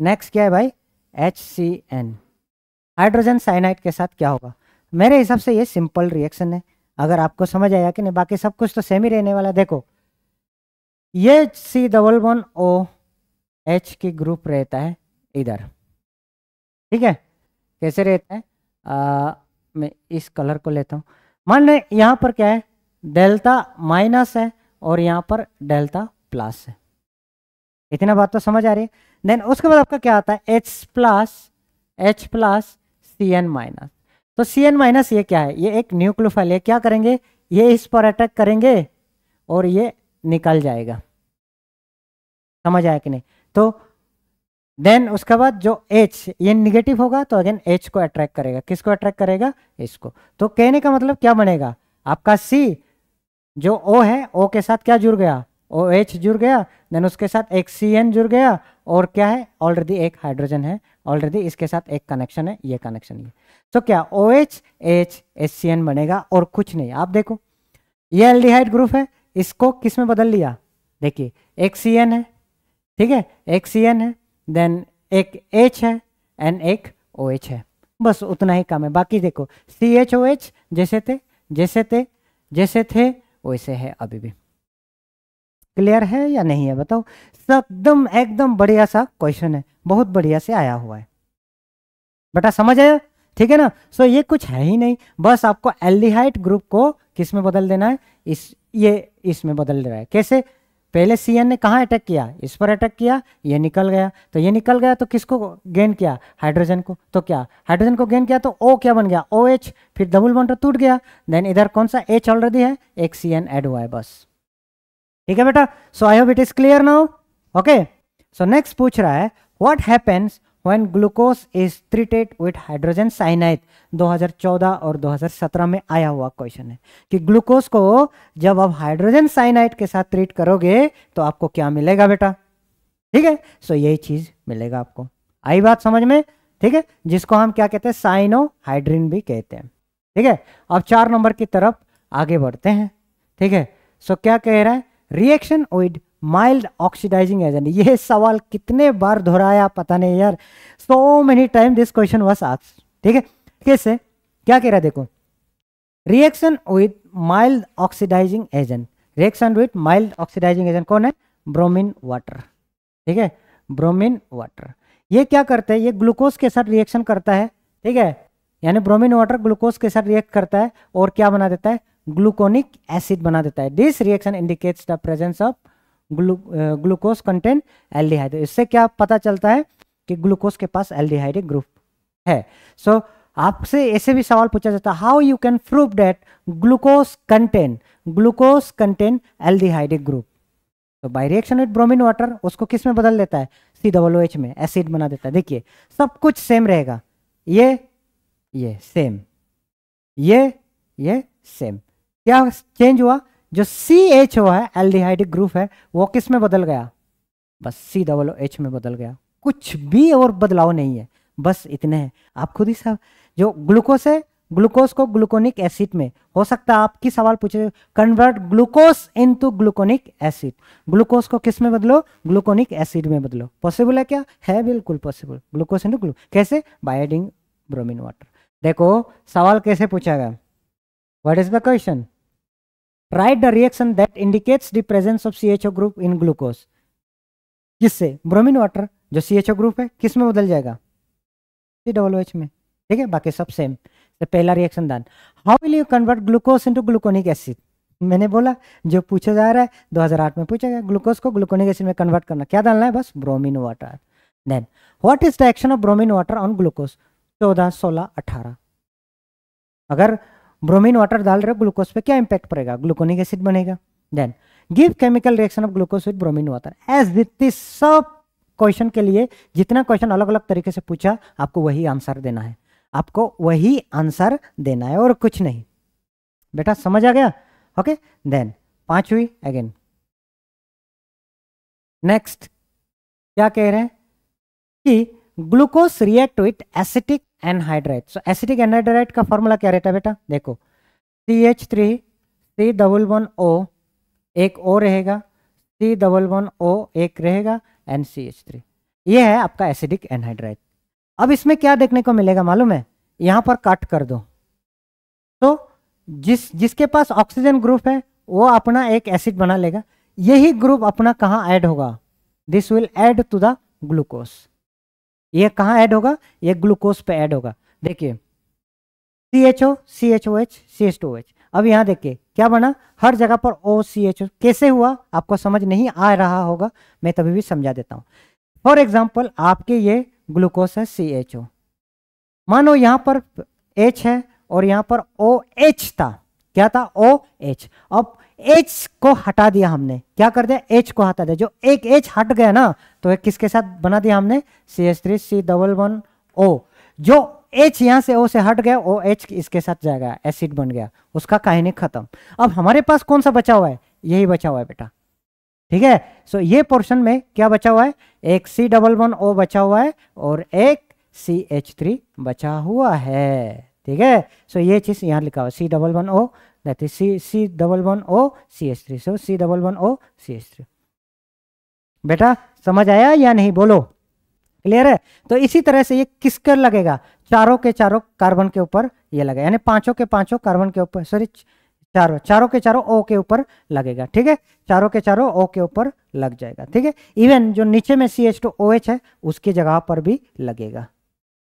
next क्या है भाई H C N hydrogen cyanide के साथ क्या होगा मेरे हिसाब से ये सिंपल रिएक्शन है अगर आपको समझ आया कि नहीं बाकी सब कुछ तो सेम ही रहने वाला देखो ये C double one O H के ग्रुप रहता है इधर ठीक है कैसे रहता है आ, मैं इस कलर को लेता हूँ मान लें यहाँ पर क्या है डेल्टा माइनस है और यहाँ पर डेल्टा प्लस है इतना बात तो समझ आ रही है देन उसके बाद आपका क्या आता है H plus H plus C N minus तो सी एन माइनस ये क्या है ये एक न्यूक्लियोफाइल है क्या करेंगे ये इस पर अटैक करेंगे और ये निकल जाएगा समझ आया कि नहीं तो देन उसके बाद जो एच ये निगेटिव होगा तो अगेन एच को अट्रैक्ट करेगा किसको अट्रैक्ट करेगा इसको तो कहने का मतलब क्या बनेगा आपका सी जो ओ है ओ के साथ क्या जुड़ गया ओ एच जुड़ गया देन उसके साथ एक सी एन जुड़ गया और क्या है ऑलरेडी एक हाइड्रोजन है ऑलरेडी इसके साथ एक कनेक्शन है ये कनेक्शन है तो क्या O H H S C N बनेगा और कुछ नहीं आप देखो ये एल ग्रुप है इसको किस में बदल लिया देखिए एक सी एन है ठीक है एक सी एन है देन एक एच है एंड एक ओ एच है बस उतना ही काम है बाकी देखो सी एच ओ एच जैसे थे जैसे थे जैसे थे वैसे है अभी भी क्लियर है या नहीं है बताओ एकदम एकदम बढ़िया सा क्वेश्चन है बहुत बढ़िया से आया हुआ है बेटा समझ आया ठीक है ना सो so, ये कुछ है ही नहीं बस आपको एल्डिहाइड ग्रुप को किस में बदल देना है इस ये इसमें बदल रहा है कैसे पहले सी ने कहाँ अटैक किया इस पर अटैक किया ये निकल गया तो ये निकल गया तो किसको गेन किया हाइड्रोजन को तो क्या हाइड्रोजन को गेन किया तो ओ क्या बन गया ओ एच फिर डबल बॉन्डर टूट गया देन इधर कौन सा एच ऑलरेडी है एक सी एन एड हुआ है बस ठीक है बेटा so I hope it is clear now okay so next पूछ रहा है what happens when glucose is treated with hydrogen cyanide 2014 और 2017 में आया हुआ क्वेश्चन है कि ग्लूकोज को जब आप हाइड्रोजन साइनाइड के साथ ट्रीट करोगे तो आपको क्या मिलेगा बेटा ठीक है सो यही चीज मिलेगा आपको आई बात समझ में ठीक है जिसको हम क्या कहते हैं हाइड्रीन भी कहते हैं ठीक है अब चार नंबर की तरफ आगे बढ़ते हैं ठीक है सो क्या कह रहा है reaction with mild oxidising agent ये सवाल कितने बार दोहराया पता नहीं यार so many time this question was आक्स ठीक है कैसे क्या कह रहा है देखो reaction with mild oxidising agent reaction with mild oxidising agent कौन है ब्रोमिन वाटर ठीक है ब्रोमिन वाटर ये क्या करते हैं ये ग्लूकोज के साथ रिएक्शन करता है ठीक है यानी ब्रोमिन वाटर ग्लूकोज के साथ रिएक्ट करता है और क्या बना देता है ग्लूकोनिक एसिड बना देता है this reaction indicates the presence of glu glucose content aldehyde तो इससे क्या पता चलता है कि ग्लूकोज के पास एल्डिहाइड ग्रुप है सो so, आपसे ऐसे भी सवाल पूछा जाता है how you can prove that glucose content glucose content aldehyde group तो by reaction with bromine water उसको किस में बदल देता है सी डबल एच में एसिड बना देता है देखिए सब कुछ सेम रहेगा ये ये सेम ये ये सेम क्या चेंज हुआ जो सी एच ओ है एल्डिहाइडिक ग्रुप है वो किस में बदल गया बस सी डबल ओ एच में बदल गया कुछ भी और बदलाव नहीं है बस इतने हैं आप खुद ही सब जो ग्लूकोस है ग्लूकोस को ग्लूकोनिक एसिड में हो सकता है आपकी सवाल पूछे convert glucose into gluconic acid glucose को किस में बदलो ग्लूकोनिक एसिड में बदलो पॉसिबल है क्या है बिल्कुल पॉसिबल ग्लूकोस इंटू ग्लू कैसे बायोडिंग ब्रोमिन वाटर देखो सवाल कैसे पूछा गया what is the question right the reaction that indicates the presence of C H O group in glucose किससे ब्रोमिन वाटर जो सी एच ओ ग्रुप है किस में बदल जाएगा सी डबल एच में ठीक है बाकी सब सेम तो पहला reaction then how will you convert glucose into gluconic acid मैंने बोला जो पूछा जा रहा है 2008 में पूछा गया ग्लूकोज को ग्लूकोनिक एसिड में कन्वर्ट करना क्या डालना है बस bromine water then what is the action of bromine water on glucose 14 16 18 अगर ब्रोमीन वाटर डाल रहे हो ग्लूकोज पे क्या इंपैक्ट पड़ेगा ग्लूकोनिक एसिड बनेगा then give chemical reaction of glucose with bromine water as this सब क्वेश्चन के लिए जितना क्वेश्चन अलग अलग तरीके से पूछा आपको वही आंसर देना है आपको वही आंसर देना है और कुछ नहीं बेटा समझ आ गया ओके देन पांचवी अगेन नेक्स्ट क्या कह रहे हैं कि glucose react with acetic anhydride so acetic anhydride का फॉर्मूला क्या रहता है बेटा देखो C H three C double one O एक ओ रहेगा सी डबल वन ओ एक रहेगा एन सी एच थ्री ये है आपका एसिडिक एनहाइड्राइट अब इसमें क्या देखने को मिलेगा मालूम है यहाँ पर कट कर दो तो जिस जिसके पास ऑक्सीजन ग्रुप है वो अपना एक एसिड बना लेगा यही ग्रुप अपना कहाँ ऐड होगा this will add to the glucose ये कहाँ ऐड होगा ये ग्लूकोज पे ऐड होगा देखिए C H O C H O H C H two H अब यहाँ देखिए क्या बना हर जगह पर ओ सी एच ओ कैसे हुआ आपको समझ नहीं आ रहा होगा मैं तभी भी समझा देता हूँ फॉर एग्जाम्पल आपके ये ग्लूकोज है सी एच ओ मानो यहाँ पर एच है और यहाँ पर ओ एच था क्या था ओ एच अब एच को हटा दिया हमने क्या कर दिया एच को हटा दिया जो एक एच हट गया ना तो एक किसके साथ बना दिया हमने C H three C double one O जो एच यहां से ओ से हट गया ओ एच इसके साथ जाएगा एसिड बन गया उसका कहानी खत्म अब हमारे पास कौन सा बचा हुआ है यही बचा हुआ है बेटा ठीक है सो ये पोर्शन में क्या बचा हुआ है एक सी डबल वन ओ बचा हुआ है और एक सी एच थ्री बचा हुआ है ठीक है सो ये चीज़ यहाँ लिखा हुआ C double one O that is C C double one O C H three so C double one O C H three बेटा समझ आया या नहीं बोलो क्लियर है तो इसी तरह से ये किसके लगेगा चारों के चारों कार्बन के ऊपर ये लगेगा यानी पांचों के पांचों कार्बन के ऊपर सॉरी चारों चारों के चारों ओ के ऊपर लगेगा ठीक है चारों के चारों ओ के ऊपर लग जाएगा ठीक है इवन जो नीचे में C H two O H है उसकी जगह पर भी लगेगा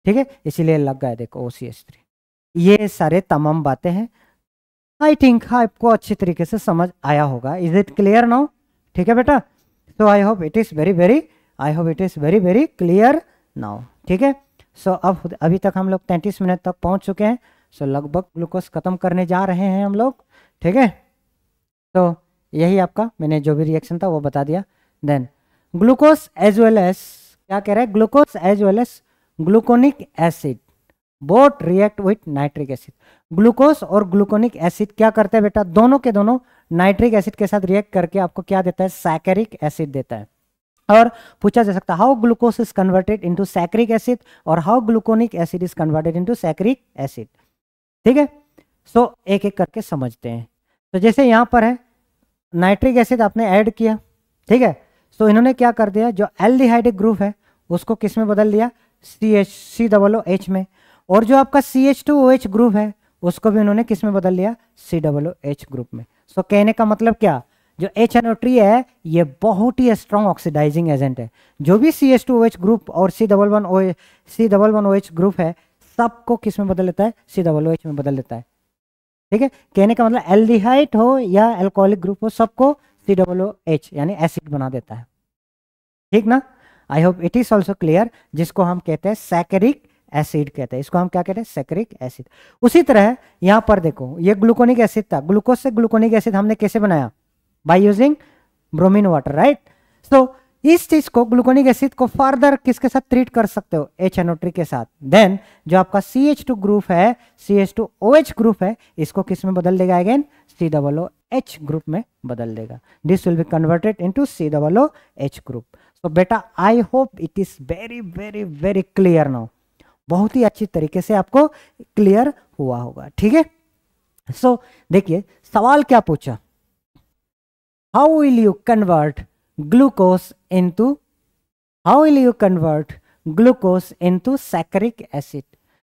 ठीक है इसीलिए लग गया देखो ओ सी एच थ्री ये सारे तमाम बातें हैं आई थिंक आपको अच्छी तरीके से समझ आया होगा इज इट क्लियर नाउ ठीक है बेटा so I hope it is very very I hope it is very very clear now ठीक है सो अब अभी तक हम लोग तैंतीस मिनट तक पहुंच चुके हैं सो so, लगभग ग्लूकोज ख़त्म करने जा रहे हैं हम लोग ठीक है तो यही आपका मैंने जो भी रिएक्शन था वो बता दिया then glucose as well as क्या कह रहे हैं glucose as well as gluconic acid both react with nitric acid glucose और ग्लूकोनिक एसिड क्या करते हैं बेटा दोनों के दोनों नाइट्रिक एसिड के साथ रिएक्ट करके आपको क्या देता है सैकेरिक एसिड देता है और पूछा जा सकता है how glucose is converted into saccharic acid और how gluconic acid is converted into saccharic acid ठीक है सो एक एक करके समझते हैं तो जैसे यहाँ पर है नाइट्रिक एसिड आपने ऐड किया ठीक है सो so, इन्होंने क्या कर दिया जो एल ग्रुप है उसको किस में बदल दिया C H C double O H में और जो आपका C H two O H group है उसको भी उन्होंने किस में बदल लिया सी डब्ल्यू एच ग्रुप में सो so, कहने का मतलब क्या जो एच एन ओ ट्री है ये बहुत ही स्ट्रॉन्ग ऑक्सीडाइजिंग एजेंट है जो भी C H two O H group और C double one O C double one O H group है सबको किस में बदल लेता है सी डबल ओ एच में बदल लेता है ठीक है कहने का मतलब एल्डिहाइट हो या एल्कोहलिक ग्रुप हो सबको सी डबल ओ एच यानी एसिड बना देता है ठीक ना I hope it is also clear जिसको हम कहते हैं सैकेरिक एसिड कहते हैं इसको हम क्या कहते हैं सेक्रिक एसिड उसी तरह यहाँ पर देखो ये ग्लूकोनिक एसिड था ग्लूकोज से ग्लूकोनिक एसिड हमने कैसे बनाया by using bromine water right so इस चीज को ग्लूकोनिक एसिड को फर्दर किसके साथ ट्रीट कर सकते हो एच एनोट्री के साथ देन जो आपका सी एच टू ग्रुप है C H two O H group है इसको किस में बदल देगा again C double O H group में बदल देगा this will be converted into C double O H group so बेटा I hope it is very very very clear now बहुत ही अच्छी तरीके से आपको क्लियर हुआ होगा ठीक है सो देखिए सवाल क्या पूछा how will you convert glucose into how will you convert glucose into saccharic acid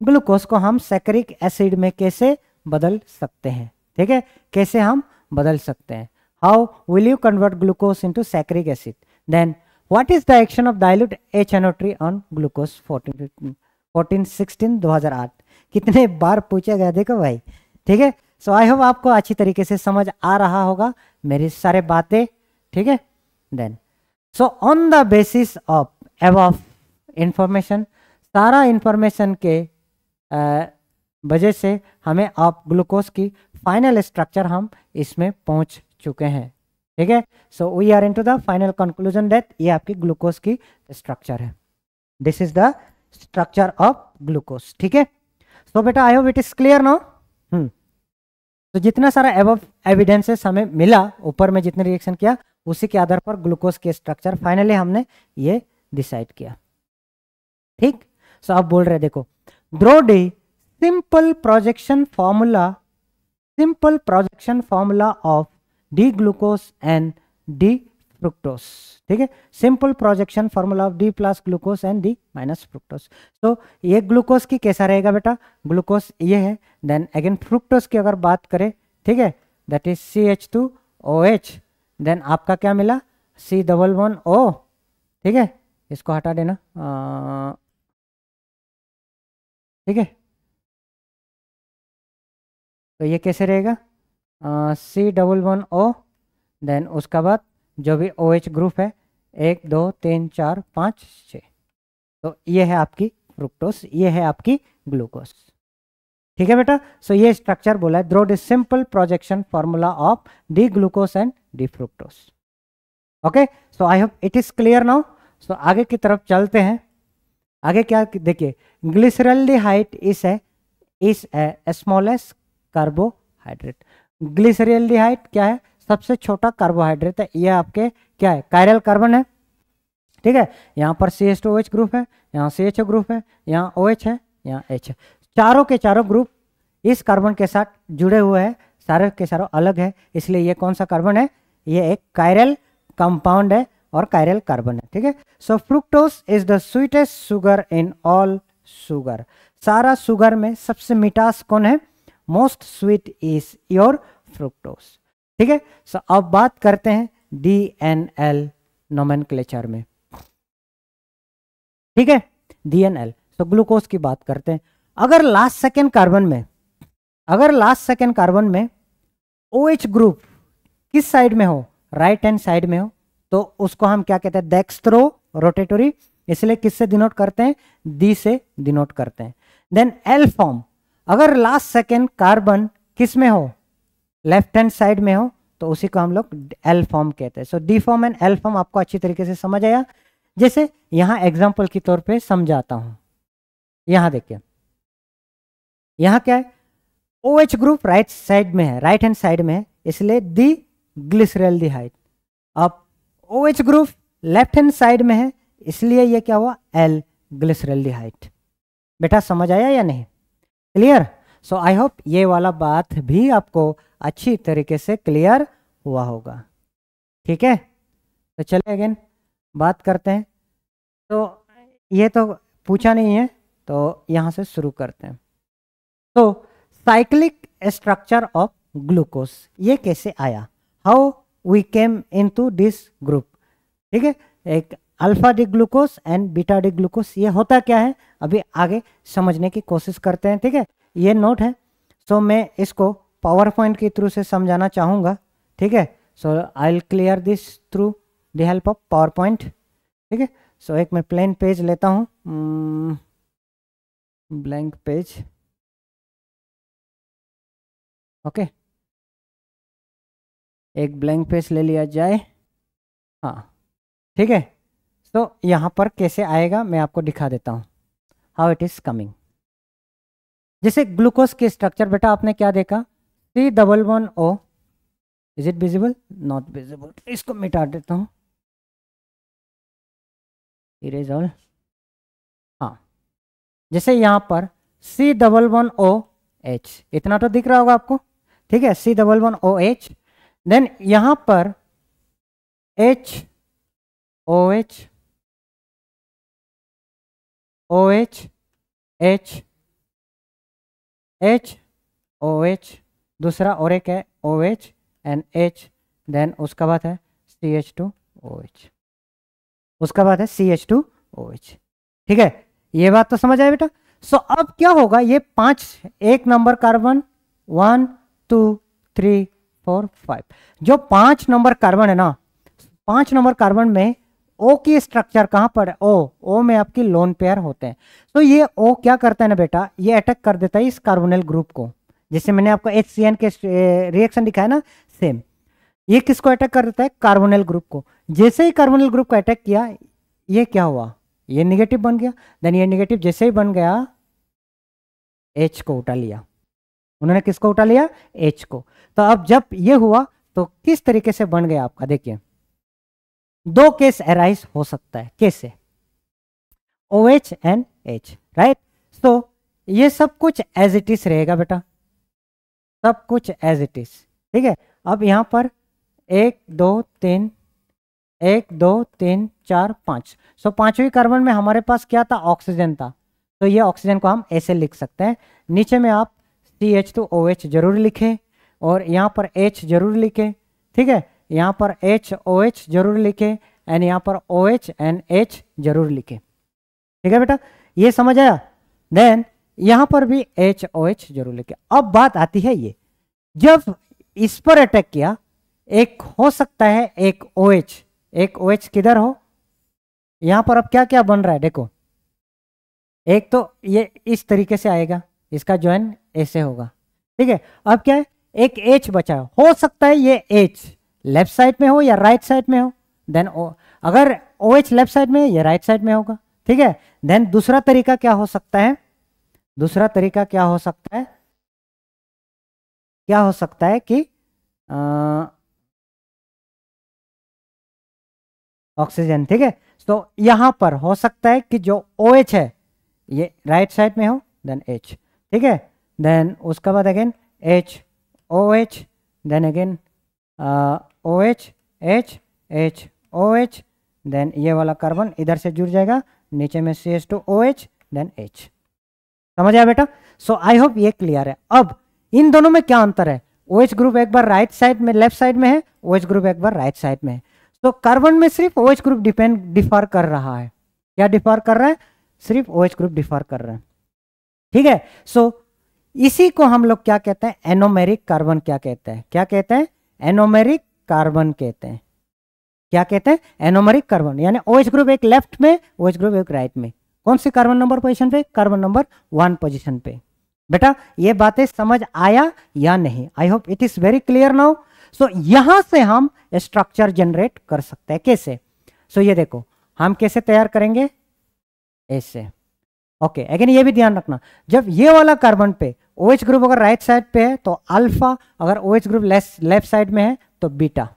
glucose को हम सैकरिक एसिड में कैसे बदल सकते हैं ठीक है कैसे हम बदल सकते हैं how will you convert glucose into saccharic acid then what is the action of dilute H on glucose fourteen fourteen sixteen दो हज़ार आठ कितने बार पूछा गया देखो भाई ठीक है सो आई होप आपको अच्छी तरीके से समझ आ रहा होगा मेरी सारे बातें ठीक है then so on the basis of एव इंफॉर्मेशन सारा इंफॉर्मेशन के वजह से हमें आप ग्लूकोज की फाइनल स्ट्रक्चर हम इसमें पहुंच चुके हैं ठीक है so we are into the final conclusion that ये आपकी ग्लूकोज की स्ट्रक्चर है this is the structure of glucose ठीक है सो बेटा I hope it is clear no तो जितना सारा एव एविडेंसेस हमें मिला ऊपर में जितने रिएक्शन किया उसी के आधार पर ग्लूकोज के स्ट्रक्चर फाइनली हमने ये डिसाइड किया ठीक सो आप बोल रहे देखो draw the simple projection formula simple projection formula of D glucose and D fructose ठीक है simple projection formula of D plus glucose and D minus fructose तो ये ग्लूकोज की कैसा रहेगा बेटा ग्लूकोज ये है देन अगेन फ्रुक्टोस की अगर बात करें ठीक है that is C H two O H then आपका क्या मिला सी डबल वन ओ ठीक है इसको हटा देना ठीक है तो ये कैसे रहेगा C double one O then उसका बाद जो भी ओ OH ग्रुप है एक दो तीन चार पाँच छ तो ये है आपकी फ्रुक्टोस ये है आपकी ग्लूकोस ठीक है बेटा सो ये स्ट्रक्चर बोला है draw this simple projection formula of D glucose and D fructose okay so I hope it is clear now so आगे की तरफ चलते हैं आगे क्या देखिए डी हाइट इज है is smallest carbohydrate D height क्या है सबसे छोटा कार्बोहाइड्रेट है यह आपके क्या है कायरल कार्बन है ठीक है यहाँ पर C H two O group है यहाँ सी एच ओ ग्रुप है यहाँ ओ एच है यहाँ एच है चारों के चारों ग्रुप इस कार्बन के साथ जुड़े हुए हैं सारे के सारों अलग है इसलिए ये कौन सा कार्बन है ये एक कायरल कंपाउंड है और कायरल कार्बन है ठीक है so fructose is the sweetest sugar in all sugar सारा सुगर में सबसे मिठास कौन है most sweet is your fructose ठीक है सो अब बात करते हैं डी एन एल नोमन में ठीक है D and L so glucose की बात करते हैं अगर लास्ट सेकेंड कार्बन में अगर लास्ट सेकेंड कार्बन में ओ OH ग्रुप किस साइड में हो राइट हैंड साइड में हो तो उसको हम क्या कहते हैं डेक्स्ट्रो रोटेटोरी इसलिए किससे डिनोट करते हैं डी से डिनोट करते हैं देन एल फॉर्म अगर लास्ट सेकेंड कार्बन किस में हो लेफ्ट हैंड साइड में हो तो उसी को हम लोग एल फॉर्म कहते हैं so D form and L form आपको अच्छी तरीके से समझ आया जैसे यहां एग्जाम्पल के तौर पर समझाता हूं यहां देखिए यहां क्या है O H group right side में है राइट हैंड साइड में है इसलिए दी ग्लिसरल हाइट अब O H group left hand side में है इसलिए ये क्या हुआ एल ग्लिसरल हाइट बेटा समझ आया या नहीं क्लियर सो आई होप ये वाला बात भी आपको अच्छी तरीके से क्लियर हुआ होगा ठीक है तो चले अगेन बात करते हैं तो ये तो पूछा नहीं है तो यहाँ से शुरू करते हैं तो साइक्लिक स्ट्रक्चर ऑफ ग्लूकोस ये कैसे आया how we came into this group ठीक है एक alpha D glucose and beta D glucose ये होता क्या है अभी आगे समझने की कोशिश करते हैं ठीक है ये नोट है सो so, मैं इसको पावर पॉइंट के थ्रू से समझाना चाहूँगा ठीक है so I will clear this through the help of PowerPoint ठीक है सो एक मैं प्लेन पेज लेता हूँ ब्लैंक पेज ओके एक ब्लैंक पेज ले लिया जाए हाँ ठीक है सो so, यहाँ पर कैसे आएगा मैं आपको दिखा देता हूँ हाउ इट इज़ कमिंग जैसे ग्लूकोज के स्ट्रक्चर बेटा आपने क्या देखा three double one O is it visible not visible इसको मिटा देता हूँ ऑल हाँ जैसे यहाँ पर C double one O H इतना तो दिख रहा होगा आपको ठीक है C double one O H then यहाँ पर H O H O H H H O H दूसरा और एक है O H N H then उसका बाद है C H two O H उसका बाद है C H two O H ठीक है ये बात तो समझ आए बेटा सो so, अब क्या होगा ये पांच एक number carbon one two three four five जो पांच नंबर कार्बन है ना पांच नंबर कार्बन में ओ की स्ट्रक्चर कहां पर है ओ ओ में आपकी लोन पेयर होते हैं तो so, ये ओ क्या करता है ना बेटा ये अटैक कर देता है इस कार्बोनल ग्रुप को जैसे मैंने आपको एच सी एन के रिएक्शन दिखाया ना सेम ये किसको अटैक करता है कार्बोनल ग्रुप को जैसे ही कार्बोनल ग्रुप को अटैक किया ये क्या हुआ ये निगेटिव बन गया देन ये निगेटिव जैसे ही बन गया एच को उठा लिया उन्होंने किसको उठा लिया एच को तो अब जब ये हुआ तो किस तरीके से बन गया आपका देखिए दो केस एराइज हो सकता है कैसे O H and H right so ये सब कुछ एज इट इज रहेगा बेटा सब कुछ एज इट इज ठीक है अब यहाँ पर एक दो तीन एक दो तीन चार पाँच सो पांचवी कार्बन में हमारे पास क्या था ऑक्सीजन था तो ये ऑक्सीजन को हम ऐसे लिख सकते हैं नीचे में आप C H two O H जरूर लिखें और यहाँ पर एच जरूर लिखें ठीक है यहाँ पर एच ओ एच जरूर लिखें एंड यहाँ पर ओ एच एंड एच जरूर लिखें ठीक है बेटा ये समझ आया देन यहां पर भी एच ओ एच जरूर लेके अब बात आती है ये जब इस पर अटैक किया एक हो सकता है एक ओ एच एक ओ एच किधर हो यहां पर अब क्या क्या बन रहा है देखो एक तो ये इस तरीके से आएगा इसका ज्वाइन ऐसे होगा ठीक है अब क्या है एक एच बचा हो सकता है ये एच लेफ्ट साइड में हो या राइट साइड में हो देन ओ अगर ओ एच लेफ्ट साइड में या राइट साइड में होगा ठीक है देन दूसरा तरीका क्या हो सकता है दूसरा तरीका क्या हो सकता है क्या हो सकता है कि ऑक्सीजन ठीक है तो यहां पर हो सकता है कि जो ओ OH है ये राइट साइड में हो देन एच ठीक है देन उसके बाद again H O H then again O H H H O H then ये वाला कार्बन इधर से जुड़ जाएगा नीचे में C S two O H then H समझ आया बेटा सो आई होप ये क्लियर है अब इन दोनों में क्या अंतर है ओ ओएच ग्रुप एक बार राइट साइड में लेफ्ट साइड में है ओ ओएच ग्रुप एक बार राइट साइड में है तो कार्बन में सिर्फ O OH group depend differ कर रहा है क्या डिफर कर रहा है सिर्फ ओ ओएच ग्रुप डिफर कर रहा है ठीक है सो इसी को हम लोग क्या कहते हैं एनोमेरिक कार्बन क्या कहते हैं क्या कहते हैं एनोमेरिक कार्बन कहते हैं क्या कहते हैं एनोमेरिक कार्बन यानी ओ ओएच ग्रुप एक लेफ्ट में ओ ओएच ग्रुप एक राइट में कौन से कार्बन नंबर पोजिशन पे कार्बन नंबर वन पोजिशन पे बेटा ये बातें समझ आया या नहीं I hope it is very clear now so यहां से हम स्ट्रक्चर जनरेट कर सकते हैं कैसे सो so, ये देखो हम कैसे तैयार करेंगे ऐसे ओके अगेन ये भी ध्यान रखना जब ये वाला कार्बन पे ओ OH ग्रुप अगर राइट साइड पे है तो अल्फा अगर O OH group left side में है तो बीटा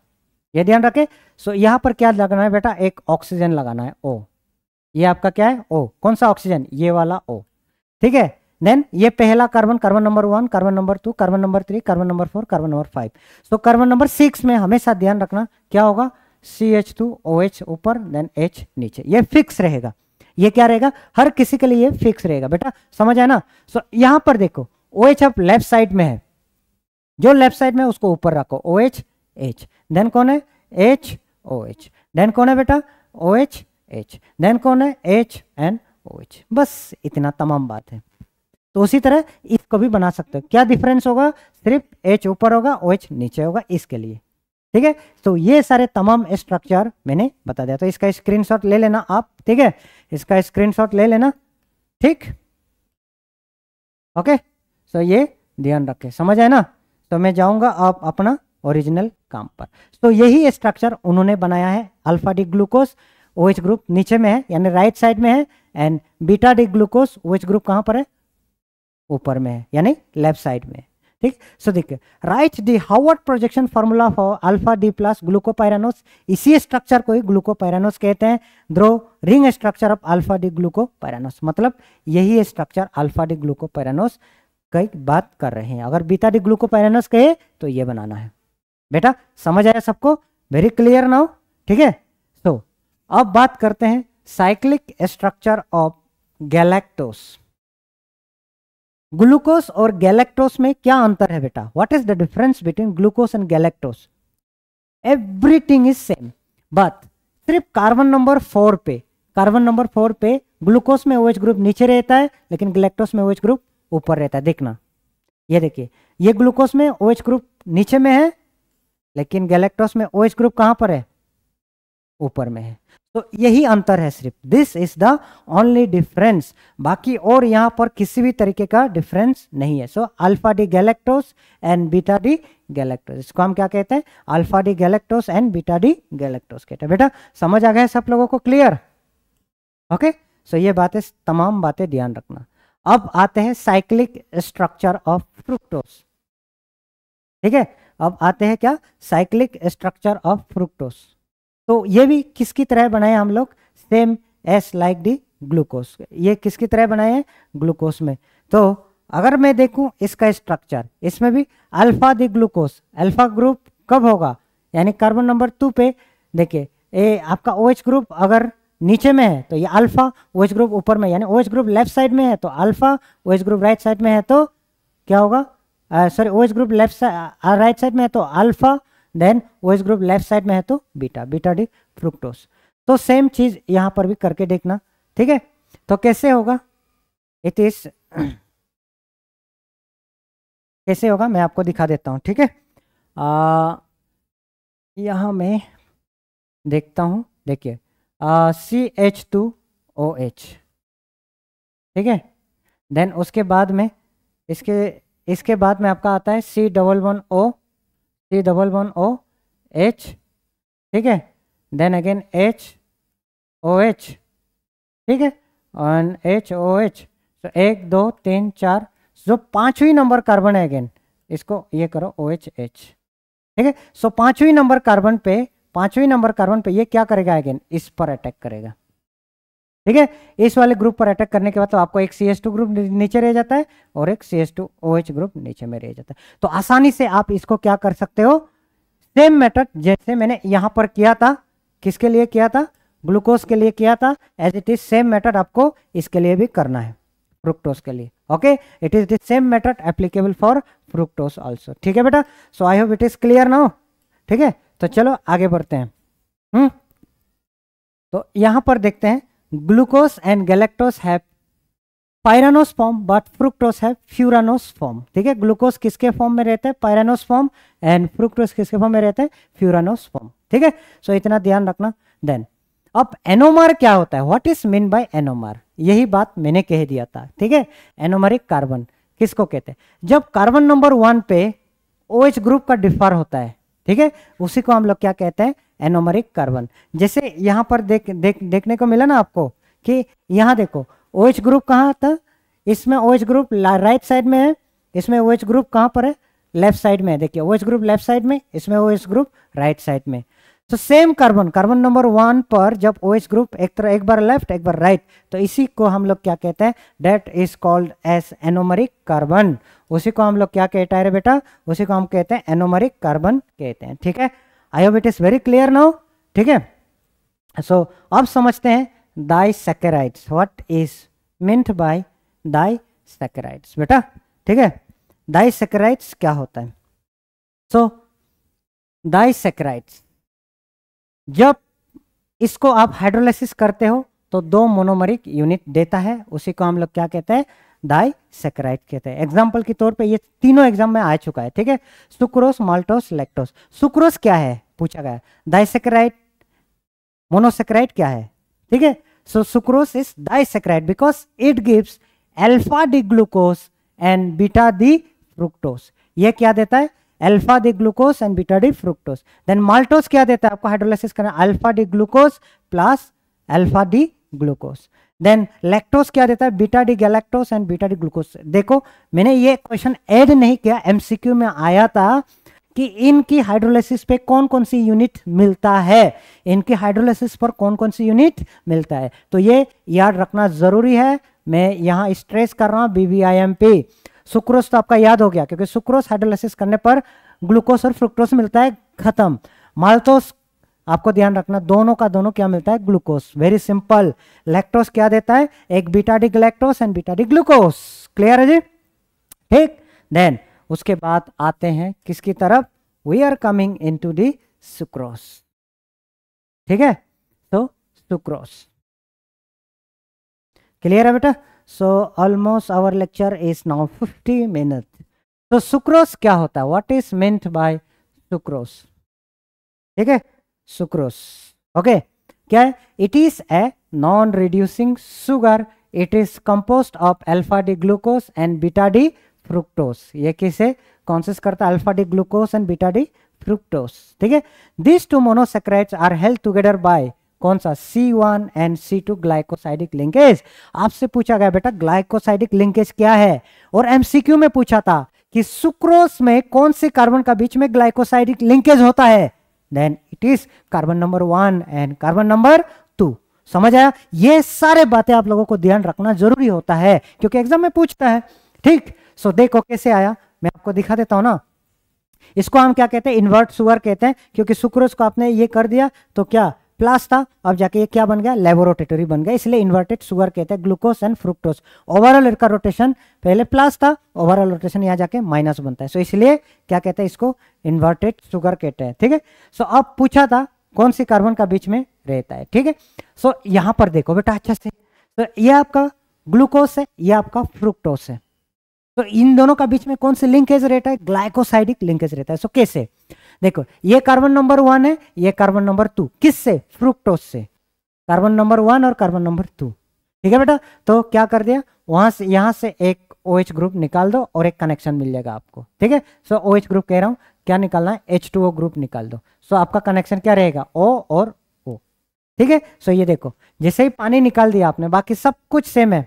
ये ध्यान रखें सो so, यहां पर क्या लगाना है बेटा एक ऑक्सीजन लगाना है ओ ये आपका क्या है ओ कौन सा ऑक्सीजन ये वाला ओ ठीक है देन ये पहला carbon carbon number one carbon number two carbon number three carbon number four carbon number five so carbon number six में हमेशा ध्यान रखना क्या होगा C H two O H ऊपर देन एच नीचे ये फिक्स रहेगा ये क्या रहेगा हर किसी के लिए ये फिक्स रहेगा बेटा समझ आए ना सो so, यहां पर देखो ओ एच अब लेफ्ट साइड में है जो लेफ्ट साइड में उसको ऊपर रखो ओ एच एच देन कौन है एच ओ एच देन कौन है बेटा ओ एच एच देन कौन है एच एंड ओ एच बस इतना तमाम बात है तो उसी तरह इसको भी बना सकते हो क्या डिफरेंस होगा सिर्फ एच ऊपर होगा ओ एच नीचे होगा इसके लिए ठीक है तो ये सारे तमाम स्ट्रक्चर मैंने बता दिया तो इसका स्क्रीनशॉट ले लेना आप ठीक है इसका स्क्रीनशॉट ले लेना ठीक ओके सो ये ध्यान रखे समझ आए ना तो मैं जाऊंगा आप अपना ओरिजिनल काम पर तो यही स्ट्रक्चर उन्होंने बनाया है alpha D glucose O H group नीचे में है यानी राइट साइड में है and beta D glucose O H group कहाँ पर है ऊपर में है यानी लेफ्ट साइड में ठीक सो देखिए write the Haworth projection formula for alpha D plus glucopyranose इसी स्ट्रक्चर को ही ग्लूकोपायरानोस कहते हैं draw ring structure of alpha D glucopyranose मतलब यही स्ट्रक्चर अल्फा डी ग्लूकोपायरानोस की बात कर रहे हैं अगर बीटा डी ग्लूकोपायरानोस कहे तो ये बनाना है बेटा समझ आया सबको वेरी क्लियर नाउ ठीक है अब बात करते हैं cyclic structure of galactose glucose और गैलेक्टोस में क्या अंतर है बेटा what is the difference between glucose and galactose everything is same but सिर्फ कार्बन नंबर फोर पे कार्बन नंबर फोर पे ग्लूकोस में ओएच ग्रुप नीचे रहता है लेकिन गैलेक्टोस में ओएच ग्रुप ऊपर रहता है देखना ये देखिए ये ग्लूकोस में ओएच ग्रुप नीचे में है लेकिन गैलेक्टोस में ओएच ग्रुप कहां पर है ऊपर में है तो यही अंतर है सिर्फ this is the only difference बाकी और यहां पर किसी भी तरीके का डिफरेंस नहीं है so alpha D galactose and beta D galactose इसको हम क्या कहते हैं alpha D galactose and beta D galactose कहते हैं बेटा समझ आ गया सब लोगों को क्लियर ओके सो ये बातें तमाम बातें ध्यान रखना अब आते हैं साइक्लिक स्ट्रक्चर ऑफ फ्रुक्टोस ठीक है अब आते हैं क्या साइक्लिक स्ट्रक्चर ऑफ फ्रुक्टोस तो ये भी किसकी तरह बनाए हम लोग same as like D glucose ये किसकी तरह बनाए हैं ग्लूकोस में तो अगर मैं देखूं इसका स्ट्रक्चर इसमें भी alpha D glucose alpha group कब होगा यानी कार्बन नंबर टू पे देखिए ए आपका ओ OH ग्रुप अगर नीचे में है तो ये अल्फा ओ OH ग्रुप ऊपर में यानी O OH group left side में है तो alpha O group right side में है तो क्या होगा sorry O group left side right side में है तो अल्फा देन इस ग्रुप लेफ्ट साइड में है तो बीटा बीटा डी फ्रुक्टोस तो सेम चीज यहां पर भी करके देखना ठीक है तो कैसे होगा इट इज कैसे होगा मैं आपको दिखा देता हूं ठीक है यहां मैं देखता हूं देखिए C H two O H ठीक है देन उसके बाद में इसके इसके बाद में आपका आता है C double one O C double one O H ठीक है then again H O H ठीक है एंड एच ओ एच तो एक दो तीन चार जो पांचवी नंबर कार्बन है अगेन इसको ये करो ओ एच एच ठीक है सो पांचवी नंबर कार्बन पे पांचवी नंबर कार्बन पे ये क्या करेगा अगेन इस पर अटैक करेगा ठीक है इस वाले ग्रुप पर अटैक करने के बाद तो आपको एक सी ग्रुप नीचे रह जाता है और एक सी एस ग्रुप नीचे में रह जाता है तो आसानी से आप इसको क्या कर सकते हो सेम मेथड जैसे मैंने यहां पर किया था किसके लिए किया था ग्लूकोज के लिए किया था as it is same method आपको इसके लिए भी करना है फ्रुक्टोज के लिए okay it is the same method applicable for fructose also ठीक है बेटा so I hope it is clear now ठीक है तो चलो आगे बढ़ते हैं हुँ? हम्म? तो यहां पर देखते हैं ग्लूकोस एंड गैलेक्टोस है पायरानोस फॉर्म बट फ्रुक्टोस है फ्यूरानोस फॉर्म ठीक है ग्लूकोस किसके फॉर्म में रहता है पायरानोस फॉर्म एंड फ्रुक्टोस किसके फॉर्म में रहता है फ्यूरानोस फॉर्म ठीक है सो so, इतना ध्यान रखना देन अब एनोमार क्या होता है what is mean by anomer यही बात मैंने कह दिया था ठीक है एनोमरिक कार्बन किसको कहते हैं जब कार्बन नंबर वन पे ओ OH ग्रुप का डिफर होता है ठीक है उसी को हम लोग क्या कहते हैं एनोमरिक कार्बन जैसे यहाँ पर देख देख देखने को मिला ना आपको कि यहाँ देखो ओ OH ग्रुप कहाँ था इसमें O OH group right side में है इसमें ओ OH ग्रुप कहाँ पर है लेफ्ट साइड में है देखिए O OH group left side में इसमें O OH group right side में तो same carbon carbon number one पर जब ओ OH ग्रुप एक तरह एक बार लेफ्ट एक बार राइट तो इसी को हम लोग क्या कहते हैं that is called as anomeric carbon उसी को हम लोग क्या कहता है बेटा उसी को हम कहते हैं एनोमरिक कार्बन कहते हैं ठीक है I hope it is very clear now ठीक है सो अब समझते हैं disaccharides what is meant by disaccharides बेटा ठीक है डाई सेकेराइड्स क्या होता है सो डाई सेकेराइड्स जब इसको आप हाइड्रोलाइसिस करते हो तो दो मोनोमरिक यूनिट देता है उसी को हम लोग क्या कहते हैं डाई सेक्राइट कहते हैं एग्जाम्पल के तौर पे ये तीनों एग्जाम में आ चुका है ठीक है सुक्रोस माल्टोस लेक्टोस सुक्रोस क्या है पूछा गया डाई सेक्राइट मोनोसेक्राइट क्या है ठीक है so sucrose is disaccharide because it gives alpha D glucose and beta D fructose ये क्या देता है alpha D glucose and beta D fructose then maltose क्या देता है आपको हाइड्रोलाइसिस करना alpha D glucose plus alpha D glucose then lactose क्या देता है beta D galactose and beta D glucose देखो मैंने ये क्वेश्चन ऐड नहीं किया एमसीक्यू में आया था कि इनकी हाइड्रोलाइसिस पे कौन कौन सी यूनिट मिलता है इनकी हाइड्रोलाइसिस पर कौन कौन सी यूनिट मिलता है तो ये याद रखना जरूरी है मैं यहाँ स्ट्रेस कर रहा हूँ बीबीआईएमपी सुक्रोस तो आपका याद हो गया क्योंकि सुक्रोस हाइड्रोलाइसिस करने पर ग्लूकोस और फ्रुक्टोस मिलता है खत्म माल्टोस आपको ध्यान रखना दोनों का दोनों क्या मिलता है ग्लूकोस वेरी सिंपल लैक्टोस क्या देता है एक beta D D and beta D glucose clear है जी ठीक देन उसके बाद आते हैं किसकी तरफ we are coming into the sucrose ठीक है तो सुक्रोस क्लियर है बेटा so almost our lecture is now 50 minute तो सुक्रोस क्या होता है what is meant by sucrose ठीक है सुक्रोस ओके क्या है it is a non reducing sugar it is composed of alpha D glucose and beta D fructose ये किसे कॉन्सिस्ट करता है alpha D glucose and beta D fructose ठीक है this two monosaccharides are held together by कौन सा C1 and C two glycosidic linkage आपसे पूछा गया बेटा ग्लाइकोसाइडिक लिंकेज क्या है और एमसीक्यू में पूछा था कि सुक्रोस में कौन से कार्बन का बीच में ग्लाइकोसाइडिक लिंकेज होता है then it is carbon number one and carbon number two समझ आया ये सारे बातें आप लोगों को ध्यान रखना जरूरी होता है क्योंकि एग्जाम में पूछता है ठीक सो so, देखो कैसे आया मैं आपको दिखा देता हूं ना इसको हम क्या कहते हैं इन्वर्ट सुगर कहते हैं क्योंकि सुक्रोज को आपने ये कर दिया तो क्या प्लस था अब जाके ये क्या बन गया लेबोरेटरी बन गया इसलिए इन्वर्टेड शुगर कहते हैं ग्लूकोज एंड फ्रुक्टोज ओवरऑल इनका रोटेशन पहले प्लस था ओवरऑल रोटेशन यहाँ जाके माइनस बनता है सो so, इसलिए क्या कहते हैं इसको इन्वर्टेड शुगर कहते हैं ठीक है सो अब पूछा था कौन सी कार्बन का बीच में रहता है ठीक है सो यहाँ पर देखो बेटा अच्छा से तो so, यह आपका ग्लूकोज है यह आपका फ्रुक्टोज है तो इन दोनों का बीच में कौन सी लिंकेज रहता है ग्लाइकोसाइडिक लिंकेज रहता है सो कैसे देखो ये कार्बन नंबर वन है ये कार्बन नंबर टू से फ्रुक्टोज से कार्बन नंबर वन और कार्बन नंबर टू ठीक है बेटा तो क्या कर दिया वहां से यहां से एक ओ OH ग्रुप निकाल दो और एक कनेक्शन मिल जाएगा आपको ठीक है सो ओ एच ग्रुप कह रहा हूं क्या निकालना है एच टू ओ ग्रुप निकाल दो सो so, आपका कनेक्शन क्या रहेगा ओ और ओ ठीक है सो ये देखो जैसे ही पानी निकाल दिया आपने बाकी सब कुछ सेम है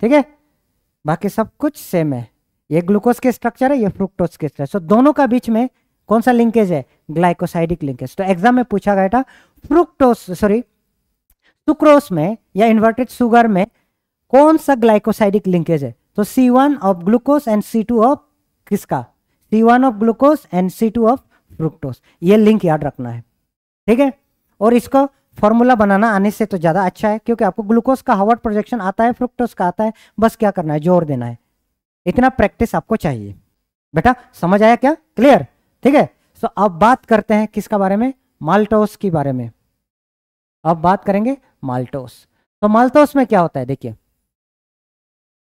ठीक है बाकी सब कुछ सेम है ये ग्लूकोज के स्ट्रक्चर है ये फ्रुक्टोज के स्ट्रक्चर सो so, दोनों का बीच में कौन सा लिंकेज है ग्लाइकोसाइडिक लिंकेज तो एग्जाम में पूछा गया था फ्रुक्टोज सॉरी सुक्रोस में या इन्वर्टेड शुगर में कौन सा ग्लाइकोसाइडिक लिंकेज है तो C one of glucose and C two of किसका C one of glucose and C two of fructose ये लिंक याद रखना है ठीक है और इसको फॉर्मूला बनाना आने से तो ज़्यादा अच्छा है क्योंकि आपको ग्लूकोज का हावर्ड प्रोजेक्शन आता है फ्रुक्टोज का आता है बस क्या करना है जोर देना है इतना प्रैक्टिस आपको चाहिए बेटा समझ आया क्या क्लियर ठीक है सो अब बात करते हैं किसका बारे में माल्टोस के बारे में अब बात करेंगे माल्टोस तो माल्टोस में क्या होता है देखिए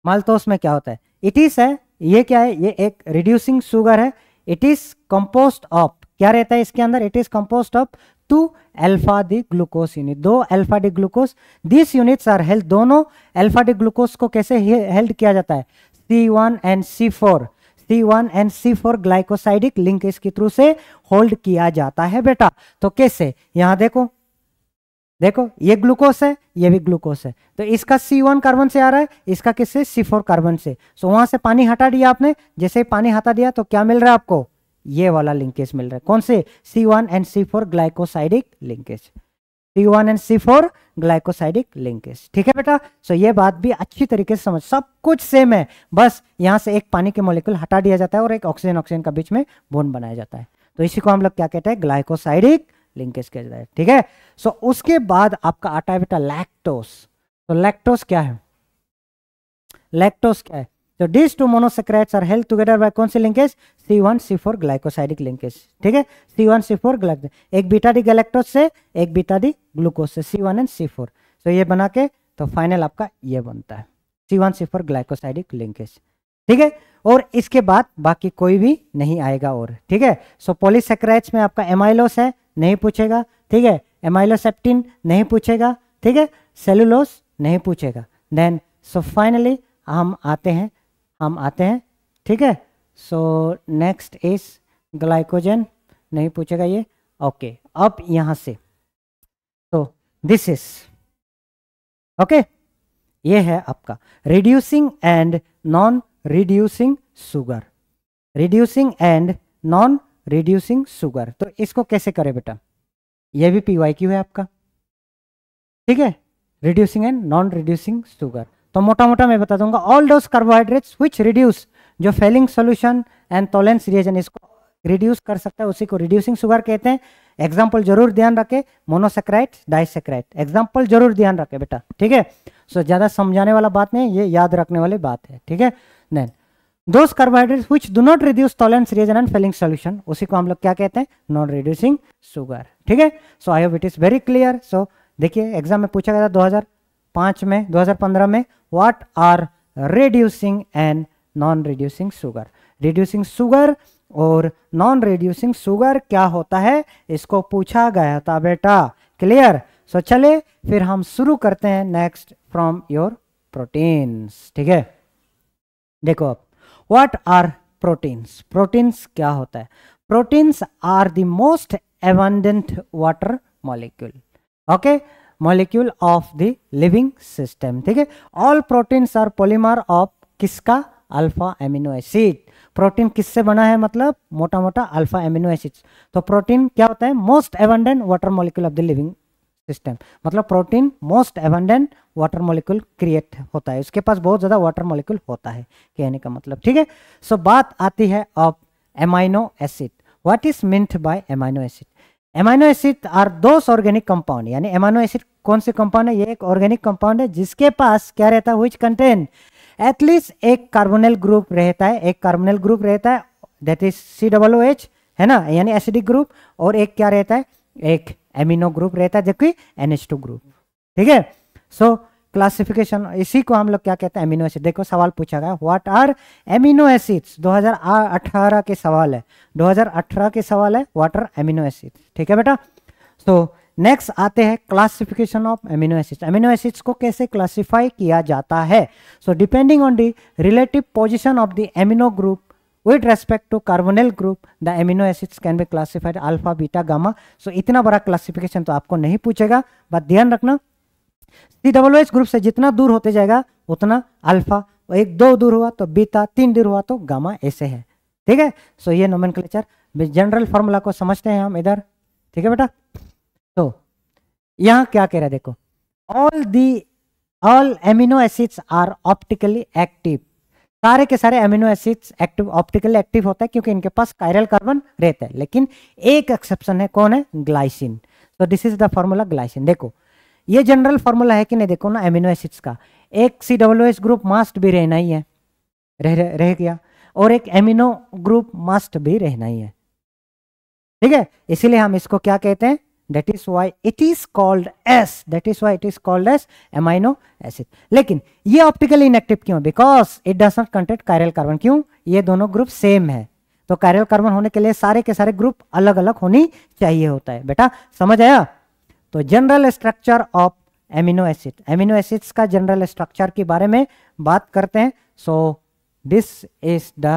माल्टोस में क्या होता है इट इज है ये क्या है ये एक रिड्यूसिंग शुगर है इट इज कंपोस्ट ऑफ क्या रहता है इसके अंदर it is composed of two alpha D glucose unit दो alpha D glucose this units are held दोनों एल्फा डी ग्लूकोस को कैसे हेल्ड किया जाता है C one and C four C one and C four glycosidic link इसके थ्रू से होल्ड किया जाता है बेटा तो कैसे यहां देखो देखो ये ग्लूकोस है ये भी ग्लूकोस है तो इसका C1 कार्बन से आ रहा है इसका किससे C4 कार्बन से सो so, वहां से पानी हटा दिया आपने जैसे पानी हटा दिया तो क्या मिल रहा है आपको ये वाला लिंकेज मिल रहा है कौन से C one and C four glycosidic linkage C one and C four glycosidic linkage ठीक है बेटा सो so, ये बात भी अच्छी तरीके से समझ सब कुछ सेम है बस यहाँ से एक पानी के मोलिकुल हटा दिया जाता है और एक ऑक्सीजन ऑक्सीजन का बीच में बोन बनाया जाता है तो इसी को हम लोग क्या कहते हैं ग्लाइकोसाइडिक लिंकेज कह जाता है ठीक है सो so, उसके बाद आपका आटा है बेटा लैक्टोस तो लैक्टोस क्या है लैक्टोस क्या है तो these two monosaccharides are held together by कौन सी linkage C one C four glycosidic linkage ठीक है C one C four glyco एक बीटाडी गैलेक्टोज से एक बीटाडी ग्लूकोज से C one and C four तो ये बना के तो फाइनल आपका ये बनता है C one C four glycosidic linkage ठीक है और इसके बाद बाकी कोई भी नहीं आएगा और ठीक है सो पोलिसक्राइट्स में आपका एमाइलोस है नहीं पूछेगा ठीक है एमाइलोसेप्टिन नहीं पूछेगा ठीक है सेलुलोस नहीं पूछेगा देन सो फाइनली हम आते हैं हम आते हैं ठीक है सो नेक्स्ट इज ग्लाइकोजन नहीं पूछेगा ये ओके okay, अब यहां से तो दिस इज ओके ये है आपका reducing and non reducing sugar reducing and non reducing sugar तो इसको कैसे करें बेटा ये भी क्यू है आपका ठीक है reducing and non reducing sugar तो मोटा मोटा मैं बता दूंगा all those carbohydrates which reduce जो Fehling solution and Tollens reagent इसको रिड्यूस कर सकता है उसी को रिड्यूसिंग शुगर कहते हैं एग्जाम्पल जरूर ध्यान रखे मोनोसेक्राइट डाइसेक्राइट एग्जाम्पल जरूर ध्यान रखे बेटा ठीक है सो ज़्यादा समझाने वाला बात नहीं ये याद रखने वाली बात है ठीक है then those carbohydrate which do not reduce Tollens reagent and Fehling solution उसी को हम लोग क्या कहते हैं नॉन रिड्यूसिंग शुगर ठीक है so I hope it is very clear so देखिए एग्जाम में पूछा गया था 2005 में 2015 में what are reducing and non-reducing sugar. Reducing sugar और नॉन रेड्यूसिंग शुगर क्या होता है इसको पूछा गया था बेटा क्लियर सो so, चले फिर हम शुरू करते हैं नेक्स्ट फ्रॉम योर प्रोटीन्स ठीक है देखो अब व्हाट आर प्रोटीन्स प्रोटीन्स क्या होता है proteins are the most abundant water molecule okay molecule of the living system ठीक है all proteins are polymer of किसका अल्फा एमिनो एसिड प्रोटीन किससे बना है मतलब मोटा मोटा अल्फा एमिनो एसिड्स तो प्रोटीन क्या होता है most abundant water molecule of the living system मतलब protein most abundant water molecule create होता है उसके पास बहुत ज़्यादा वाटर मॉलिक्यूल होता है कहने का मतलब ठीक है सो बात आती है of amino acid what is meant by amino acid amino acid are those organic compound यानी एमाइनो एसिड कौन से कंपाउंड है ये एक ऑर्गेनिक कंपाउंड है जिसके पास क्या रहता है विच कंटेन एटलीस्ट एक कार्बोनल ग्रुप रहता है एक कार्बोनल ग्रुप रहता है that is C W H है ना यानी एसिडिक ग्रुप और एक क्या रहता है एक एमिनो ग्रुप रहता है जबकि एन टू ग्रुप ठीक है सो so, क्लासिफिकेशन इसी को हम लोग क्या कहते हैं एमिनो एसिड देखो सवाल पूछा गया व्हाट आर एमिनो एसिड्स 2018 के सवाल है 2018 के सवाल है व्हाट आर एमिनो एसिड ठीक है बेटा सो नेक्स्ट आते हैं classification of amino acids amino acids को कैसे क्लासिफाई किया जाता है so depending on the relative position of the amino group with respect to carbonyl group the amino acids can be classified alpha beta gamma so इतना बड़ा क्लासिफिकेशन तो आपको नहीं पूछेगा बट ध्यान रखना सी डबल एच ग्रुप से जितना दूर होते जाएगा उतना अल्फा एक दो दूर हुआ तो बीता तीन दूर हुआ तो गामा ऐसे है ठीक है सो ये नोमन जनरल फॉर्मूला को समझते हैं हम इधर ठीक है बेटा तो यहाँ क्या कह रहा है देखो all the all amino acids are optically active सारे के सारे amino acids active optically active होता है क्योंकि इनके पास कायरल कार्बन रहता है लेकिन एक एक्सेप्शन है कौन है ग्लाइसिन तो this is the formula glycine देखो ये जनरल फॉर्मूला है कि नहीं देखो ना एमिनो एसिड्स का एक C W S group must भी रहना ही है रह, रह, गया और एक एमिनो ग्रुप मास्ट भी रहना ही है ठीक है इसीलिए हम इसको क्या कहते हैं that is why it is called as that is why it is called as amino acid लेकिन ये ऑप्टिकली इनएक्टिव क्यों because it does not contact chiral carbon क्यों ये दोनों ग्रुप सेम है तो कायरल कार्बन होने के लिए सारे के सारे ग्रुप अलग अलग होनी चाहिए होता है बेटा समझ आया तो general structure of amino acid amino acids का जनरल स्ट्रक्चर के बारे में बात करते हैं so this is the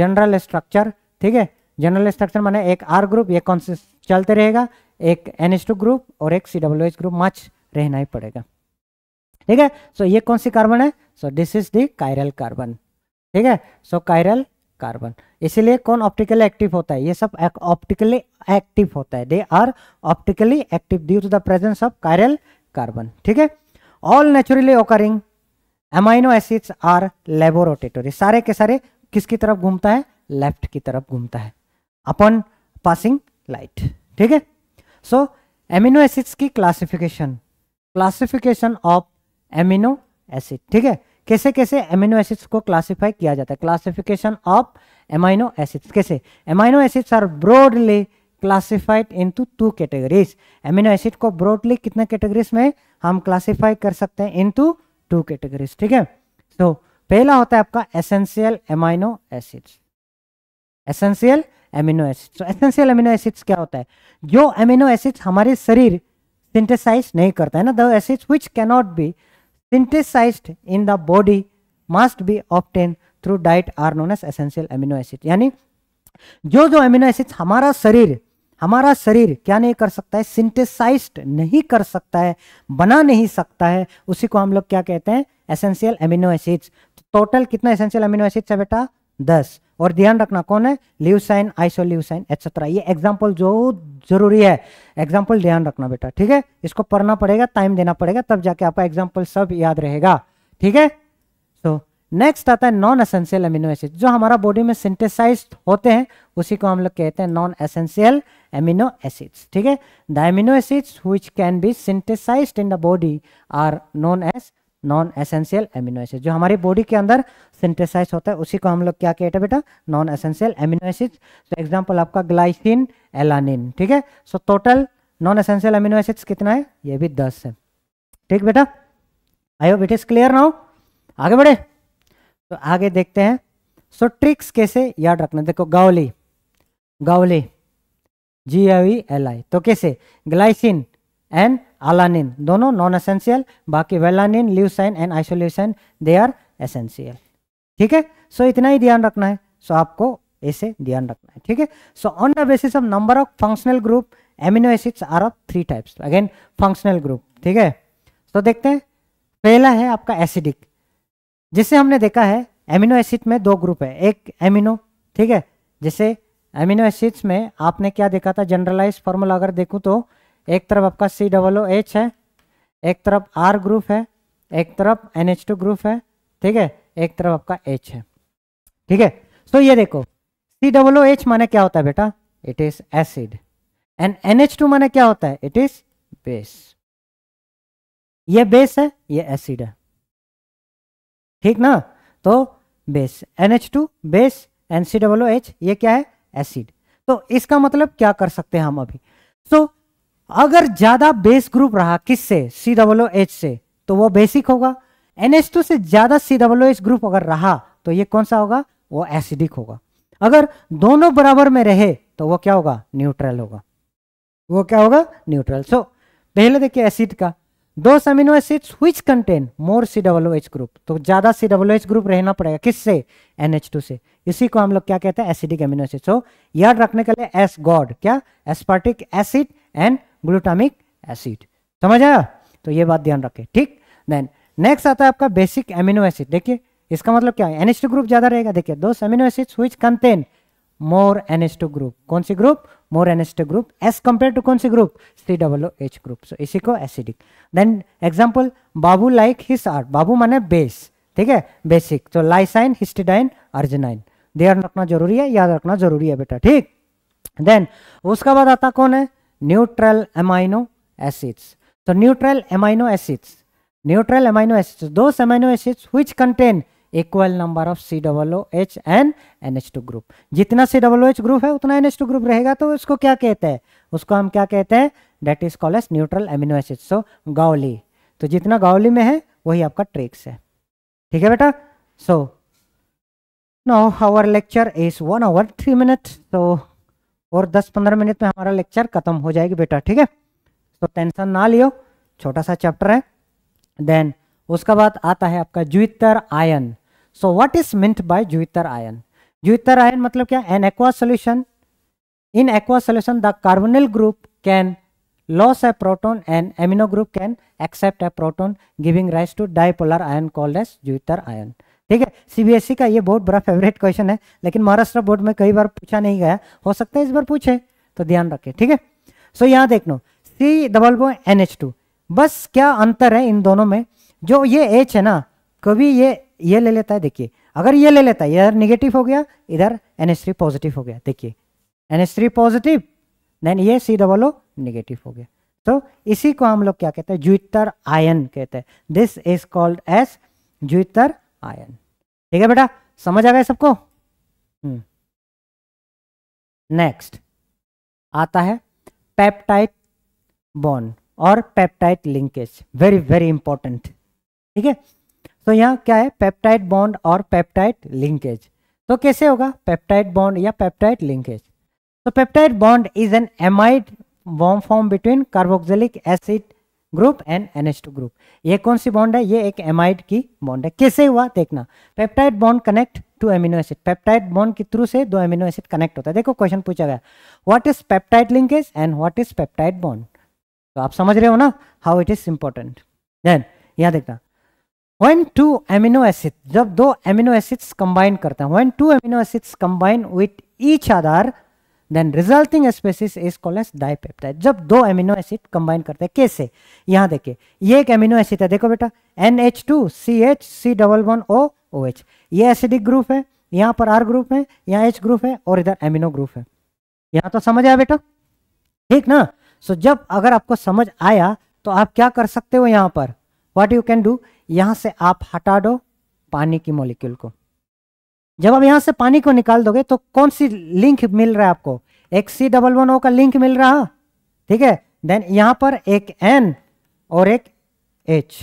general structure ठीक है जनरल स्ट्रक्चर माने एक आर ग्रुप ये कौन से चलते रहेगा एक एन ग्रुप और एक C W H group much रहना ही पड़ेगा ठीक है सो ये कौन सी कार्बन है so this is the chiral carbon ठीक है सो कायरल कार्बन इसलिए कौन ऑप्टिकली एक्टिव होता है ये सब ऑप्टिकली एक्टिव होता है they are optically active due to the presence of chiral carbon ठीक है all naturally occurring amino acids are laevorotatory सारे के सारे किसकी तरफ घूमता है लेफ्ट की तरफ घूमता है अपॉन पासिंग लाइट ठीक है सो एमिनो एसिड्स की classification classification of amino acid ठीक है कैसे कैसे एमिनो एसिड्स को क्लासिफाई किया जाता है क्लासिफिकेशन ऑफ एमाइनो एसिड्स कैसे amino acids are broadly classified into two categories amino acid को ब्रॉडली कितने कैटेगरीज में हम क्लासिफाई कर सकते हैं इन टू टू कैटेगरीज ठीक है तो पहला होता है आपका essential amino acids essential amino acid तो एसेंशियल एमिनो एसिड्स क्या होता है जो एमिनो एसिड्स हमारे शरीर सिंथेसाइज नहीं करता है ना the acids which cannot be synthesized in the body must be obtained through diet are known as essential amino acid यानी जो जो एमिनो एसिड हमारा शरीर हमारा शरीर क्या नहीं कर सकता है सिंथेसाइज्ड नहीं कर सकता है बना नहीं सकता है उसी को हम लोग क्या कहते हैं एसेंशियल एमिनो एसिड्स टोटल कितना एसेंशियल एमिनो एसिड्स है बेटा दस और ध्यान रखना कौन है ल्यूसाइन आइसोल्यूसाइन एक्सेट्रा ये एग्जाम्पल जो जरूरी है एग्जाम्पल ध्यान रखना बेटा ठीक है इसको पढ़ना पड़ेगा टाइम देना पड़ेगा तब जाके आपका एग्जाम्पल सब याद रहेगा ठीक है सो नेक्स्ट आता है नॉन एसेंशियल अमीनो एसिड जो हमारा बॉडी में सिंथेसाइज होते हैं उसी को हम लोग कहते हैं नॉन एसेंशियल एमिनो एसिड्स ठीक है the amino acids which can be synthesized in the body are known as non essential amino acid जो हमारी बॉडी के अंदर सिंथेसाइज होता है उसी को हम लोग क्या कहते हैं बेटा नॉन एसेंशियल एमिनो एसिड तो एग्जांपल आपका ग्लाइसिन एलानिन ठीक है so total non essential amino acids कितना है ये भी दस है ठीक बेटा I hope it is clear now आगे बढ़े तो आगे देखते हैं सो so, ट्रिक्स कैसे याद रखना देखो गावली गावली जी आई एल आई तो कैसे ग्लाइसिन एंड अलानिन दोनों नॉन एसेंशियल बाकी valine leucine and isoleucine they are essential ठीक है सो इतना ही ध्यान रखना है सो आपको ऐसे ध्यान रखना है ठीक है so on the basis of number of functional group amino acids are of three types again functional group ठीक है सो देखते हैं पहला है आपका एसिडिक जिसे हमने देखा है एमिनो एसिड में दो ग्रुप है एक एमिनो ठीक है जैसे एमिनो एसिड्स में आपने क्या देखा था जनरलाइज फॉर्मूला अगर देखूँ तो एक तरफ आपका सी डबल ओ एच है एक तरफ आर ग्रुप है एक तरफ एन एच टू ग्रुप है ठीक है एक तरफ आपका एच है ठीक है सो ये देखो सी डबल ओ एच माने क्या होता है बेटा it is acid and N H two माने क्या होता है इट इज बेस ये बेस है ये एसिड है ठीक ना तो base N H two base N C double O H ये क्या है एसिड तो इसका मतलब क्या कर सकते हैं हम अभी सो so, अगर ज्यादा बेस ग्रुप रहा किससे सी डब्लो एच से तो वो बेसिक होगा एनएच टू से ज्यादा सी डब्लो एच ग्रुप अगर रहा तो ये कौन सा होगा वो एसिडिक होगा अगर दोनों बराबर में रहे तो वो क्या होगा न्यूट्रल होगा वो क्या होगा न्यूट्रल सो so, पहले देखिए एसिड का दो amino acid which contain more C डब्लो H group तो ज्यादा सी डब्लो एच ग्रुप रहना पड़ेगा किससे टू से इसी को हम लोग क्या कहते हैं एसिडिक अमीनो एसिड सो याद रखने के लिए एस गॉड क्या aspartic acid and glutamic acid समझ आया तो ये बात ध्यान रखें ठीक देन नेक्स्ट आता है आपका बेसिक एमिनो एसिड देखिए इसका मतलब क्या है एनएच ग्रुप ज्यादा रहेगा देखिए दो amino acids which contain more NH group कौन सी group more NH group as compare to कौन सी group C डब्लो H group so इसी को एसिडिक देन एग्जाम्पल बाबू लाइक हिस आर्ट बाबू माने बेस ठीक है बेसिक तो लाइसाइन हिस्टिडाइन अर्जनाइन ध्यान रखना जरूरी है याद रखना जरूरी है बेटा ठीक देन उसका बाद आता कौन है न्यूट्रल एमाइनो एसिड्स तो neutral amino acids neutral amino acids दो amino acids which contain equal number of C double O H and N H two group जितना C double O H group है उतना एन एच टू ग्रुप रहेगा तो उसको क्या कहते हैं उसको हम क्या कहते हैं that is call as neutral amino acid so गावली तो जितना गावली में है वही आपका ट्रिक्स है ठीक है बेटा so now our lecture is one hour three minute so और 10-15 मिनट में हमारा लेक्चर खत्म हो जाएगी बेटा ठीक है तो टेंशन ना लियो छोटा सा चैप्टर है देन उसका बाद आता है आपका zwitter ion so what is meant by zwitter ion zwitter ion मतलब क्या an aqua solution in aqua solution the carbonyl group can loss a proton and amino group can accept a proton giving rise to dipolar ion called as Juiter ion ठीक है सीबीएसई e का ये बहुत बड़ा फेवरेट क्वेश्चन है लेकिन महाराष्ट्र बोर्ड में कई बार पूछा नहीं गया हो सकता है इस बार पूछे तो ध्यान रखें ठीक है सो यहाँ देख लो C double O N H two बस क्या अंतर है इन दोनों में जो ये एच है ना कभी ये ये ले लेता है देखिए अगर ये ले लेता है इधर निगेटिव हो गया इधर एन एच थ्री पॉजिटिव हो गया देखिए N H three positive then ये सी डबल ओ निगेटिव हो गया तो इसी को हम लोग क्या कहते हैं जुइतर आयन कहते हैं this is called as zwitter ion ठीक है बेटा समझ आ गया सबको नेक्स्ट हम्म। आता है पेप्टाइड बॉन्ड और peptide linkage very very important ठीक है तो यहाँ क्या है पेप्टाइड बॉन्ड और पेप्टाइड लिंकेज तो कैसे होगा पेप्टाइड बॉन्ड या पेप्टाइड लिंकेज तो peptide bond is an amide वॉम form between carboxylic acid group and two group ये कौन सी बॉन्ड है ये एक एमाइड की बॉन्ड है कैसे हुआ देखना peptide bond connect to amino acid peptide bond के थ्रू से दो एमिनो एसिड कनेक्ट होता है देखो क्वेश्चन पूछा गया what is peptide linkage and what is peptide bond तो आप समझ रहे हो ना how it is important then यहाँ देखना when टू एमिनो एसिड जब दो एमिनो एसिड्स कंबाइन करते हैं when two amino acids combine with each other then resulting species is call as dipeptide जब दो एमिनो एसिड कंबाइन करते हैं कैसे यहां देखिए ये एक एमिनो एसिड है देखो बेटा N H two C H C double one O O H ये एसिडिक ग्रुप है यहां पर आर ग्रुप है यहाँ एच ग्रुप है और इधर एमिनो ग्रुप है यहां तो समझ आया बेटा ठीक ना सो so, जब अगर आपको समझ आया तो आप क्या कर सकते हो यहां पर वॉट यू कैन डू यहां से आप हटा दो पानी की मोलिक्यूल को जब आप यहाँ से पानी को निकाल दोगे तो कौन सी लिंक मिल रहा है आपको एक सी डबल वन ओ का लिंक मिल रहा ठीक है देन यहाँ पर एक एन और एक एच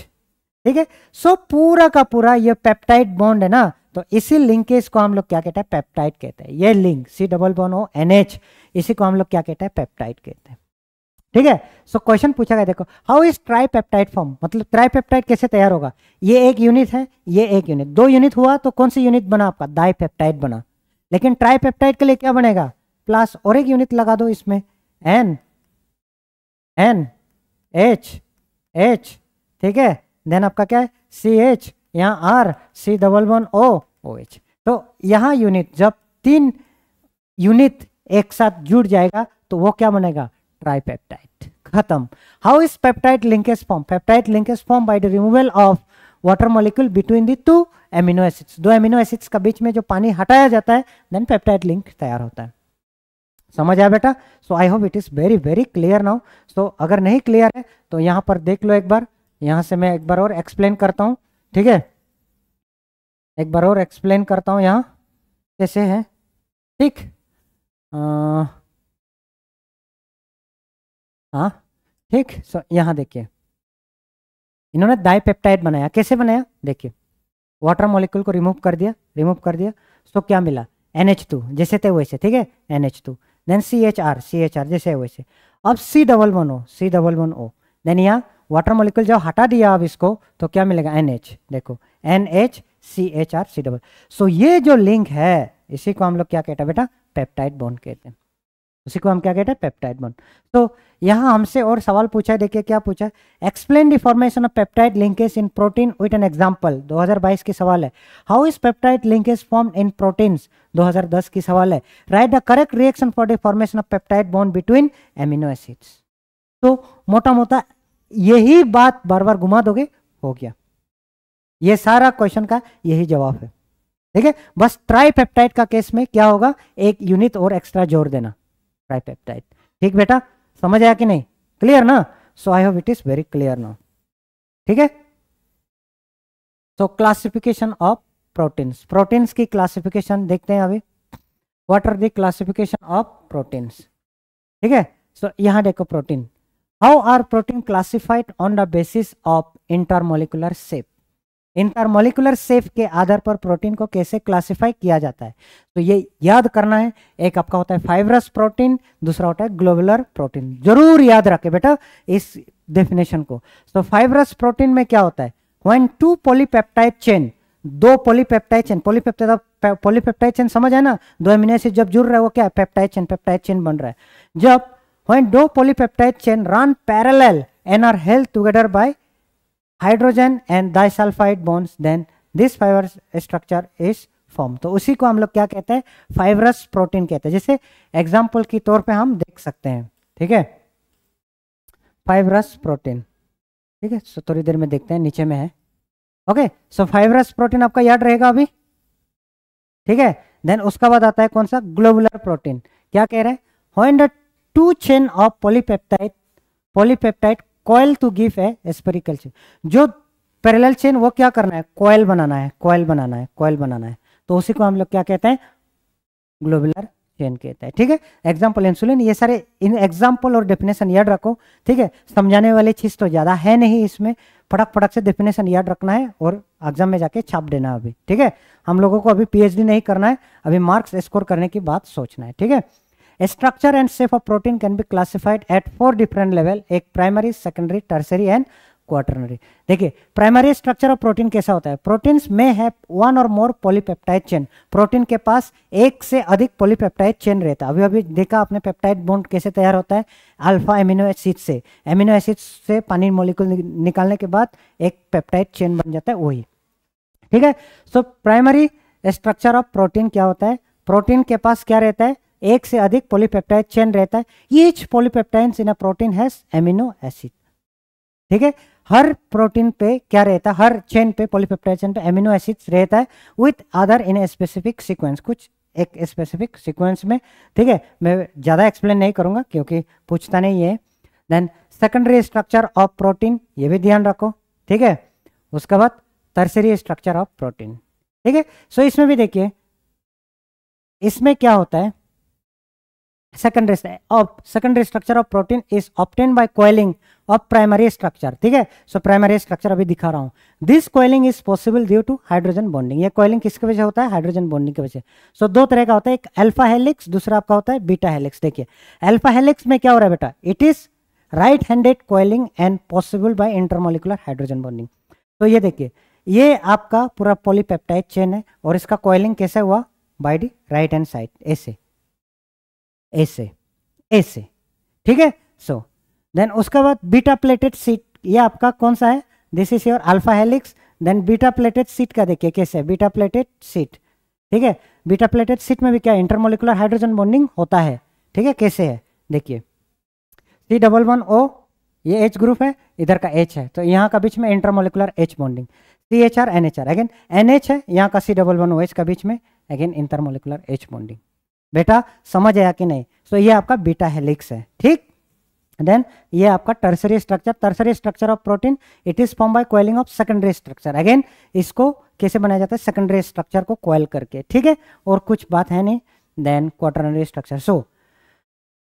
ठीक है सो पूरा का पूरा ये पेप्टाइड बॉन्ड है ना तो इसी लिंकेज को हम लोग क्या कहते हैं पेप्टाइड कहते हैं ये link C double one O N H इसी को हम लोग क्या कहते हैं पेप्टाइड कहते हैं ठीक है सो क्वेश्चन पूछा गया देखो हाउ इज ट्राईपेप्टाइड फॉर्म मतलब ट्राईपेप्टाइड कैसे तैयार होगा ये एक यूनिट है ये एक यूनिट दो यूनिट हुआ तो कौन सी यूनिट बना आपका दाईपेप्टाइड बना लेकिन ट्राईपेप्टाइड के लिए क्या बनेगा प्लस और एक यूनिट लगा दो इसमें एन एन एच एच ठीक है देन आपका क्या है सी एच यहाँ R C double one O O H तो यहाँ यूनिट जब तीन यूनिट एक साथ जुड़ जाएगा तो वो क्या बनेगा ट्राइपेप्टाइट खत्म how is peptide linkage form peptide linkage form by the removal of water molecule between the two amino acids दो एमिनो एसिड्स के बीच में जो पानी हटाया जाता है देन पेप्टाइड लिंक तैयार होता है समझ आया बेटा so I hope it is very very clear now so अगर नहीं क्लियर है तो यहां पर देख लो एक बार यहां से मैं एक बार और एक्सप्लेन करता हूं ठीक है एक बार और एक्सप्लेन करता हूं यहां कैसे है ठीक हाँ ठीक सो यहाँ देखिए इन्होंने दाई पेप्टाइड बनाया कैसे बनाया देखिए वाटर मॉलिक्यूल को रिमूव कर दिया रिमूव कर दिया सो क्या मिला एन एच टू जैसे थे वैसे ठीक है N H two then C H R C H R जैसे वैसे अब C double one O C double one O then यहाँ वाटर मॉलिक्यूल जब हटा दिया अब इसको तो क्या मिलेगा एन एच देखो N H C H R C double so ये जो लिंक है इसी को हम लोग क्या कहते हैं बेटा पेप्टाइड बॉन्ड कहते हैं उसी को हम क्या कहते हैं पेप्टाइड बॉन्ड तो यहाँ हमसे और सवाल पूछा है देखिए क्या पूछा है explain the formation of peptide linkage in protein with an example 2022 की सवाल है how is peptide linkage form in proteins 2010 की सवाल है write the correct reaction for the formation of peptide bond between amino acids तो मोटा मोटा यही बात बार बार घुमा दोगे हो गया ये सारा क्वेश्चन का यही जवाब है ठीक है बस ट्राई पेप्टाइड का केस में क्या होगा एक यूनिट और एक्स्ट्रा जोड़ देना ट्राइपेप्टाइड ठीक बेटा समझ आया कि नहीं क्लियर ना so I hope it is very clear ना ठीक है so classification of proteins proteins की क्लासिफिकेशन देखते हैं अभी what are the classification of proteins ठीक है सो यहाँ देखो protein how are protein classified on the basis of intermolecular shape molecular shape के आधार पर प्रोटीन को कैसे क्लासिफाई किया जाता है तो ये याद करना है एक आपका होता है फाइबरस प्रोटीन दूसरा होता है ग्लोबुलर प्रोटीन जरूर याद रखें बेटा इस डेफिनेशन को तो फाइबरस प्रोटीन में क्या होता है वन टू पोलीपेप्टाइड चेन दो polypeptide chain polypeptide polypeptide chain समझ है ना दो एमिनो से जब जुड़ रहा है वो क्या है पेप्टाइड चेन पेप्टाइड चेन बन रहा है जब वन दो polypeptide chain run parallel and are held together by hydrogen and disulphide bonds then this fibre structure is form तो उसी को हम लोग क्या कहते हैं फाइबरस प्रोटीन कहते हैं जैसे एग्जाम्पल के तौर पे हम देख सकते हैं ठीक है फाइबरस प्रोटीन ठीक है सो थोड़ी देर में देखते हैं नीचे में है ओके सो फाइबरस प्रोटीन आपका याद रहेगा अभी ठीक है देन उसका बाद आता है कौन सा ग्लोबुलर प्रोटीन क्या कह रहे हैं two chain of polypeptide polypeptide coil to give a spherical chain जो पैरेलल चेन वो क्या करना है कॉयल बनाना है कॉयल बनाना है कॉयल बनाना है तो उसी को हम लोग क्या कहते हैं ग्लोबुलर चेन कहते हैं ठीक है एग्जाम्पल इंसुलिन ये सारे इन एग्जाम्पल और डेफिनेशन याद रखो ठीक है समझाने वाली चीज़ तो ज़्यादा है नहीं इसमें फटक फटक से डेफिनेशन याद रखना है और एग्जाम में जाके छाप देना अभी ठीक है हम लोगों को अभी पीएचडी नहीं करना है अभी मार्क्स स्कोर करने की बात सोचना है ठीक है structure and shape of protein can be classified at four different level एक primary secondary tertiary and quaternary देखिए प्राइमरी स्ट्रक्चर ऑफ प्रोटीन कैसा होता है प्रोटीन्स में है वन और मोर पॉलीपेप्टाइड चेन प्रोटीन के पास एक से अधिक पॉलीपेप्टाइड चेन रहता है अभी अभी देखा आपने पेप्टाइड बॉन्ड कैसे तैयार होता है अल्फा एमिनो एसिड से एमिनो एसिड से पानी मोलिकुल निकालने के बाद एक पेप्टाइड चेन बन जाता है वही ठीक है so primary structure of protein क्या होता है प्रोटीन के पास क्या रहता है एक से अधिक पॉलीपेप्टाइड चेन रहता है each polypeptides in a protein has amino acid ठीक है हर प्रोटीन पे क्या रहता है हर चेन पे पॉलीपेप्टाइड चेन पे एमिनो एसिड्स रहता है with other in specific sequence कुछ एक स्पेसिफिक सीक्वेंस में ठीक है मैं ज़्यादा एक्सप्लेन नहीं करूंगा क्योंकि पूछता नहीं है then secondary structure of protein ये भी ध्यान रखो ठीक है उसके बाद टर्सरी स्ट्रक्चर ऑफ प्रोटीन ठीक है सो इसमें भी देखिए इसमें क्या होता है secondary of secondary structure of protein is obtained by coiling of primary structure ठीक है सो प्राइमरी स्ट्रक्चर अभी दिखा रहा हूँ this coiling is possible due to hydrogen bonding ये कोयलिंग किसके वजह होता है हाइड्रोजन बॉन्डिंग की वजह सो so, दो तरह का होता है एक अल्फा हेलिक्स दूसरा आपका होता है बीटा हेलिक्स देखिए अल्फा हेलिक्स में क्या हो रहा है बेटा it is right handed coiling and possible by intermolecular hydrogen bonding तो ये देखिए ये आपका पूरा पॉलीपेप्टाइड चेन है और इसका कोयलिंग कैसे हुआ by the right hand side ऐसे ऐसे ऐसे ठीक है सो देन उसके बाद बीटा प्लेटेड सीट ये आपका कौन सा है this is your alpha helix then beta pleated sheet का देखिए कैसे बीटा प्लेटेड सीट ठीक है बीटा प्लेटेड सीट में भी क्या इंटरमोलिकुलर हाइड्रोजन बॉन्डिंग होता है ठीक है कैसे है देखिए सी डबल वन ओ ये एच ग्रुप है इधर का एच है तो यहाँ का बीच में intermolecular H bonding C H R N H R again N H है यहाँ का C double one O H का बीच में अगेन इंटरमोलिकुलर एच बॉन्डिंग बेटा समझ आया कि नहीं सो so, ये आपका बीटा हेलिक्स है ठीक देन ये आपका tertiary structure tertiary structure of protein it is form by coiling of secondary structure again इसको कैसे बनाया जाता है सेकेंडरी स्ट्रक्चर को कोयल करके ठीक है और कुछ बात है नहीं देन क्वार्टरनरी स्ट्रक्चर सो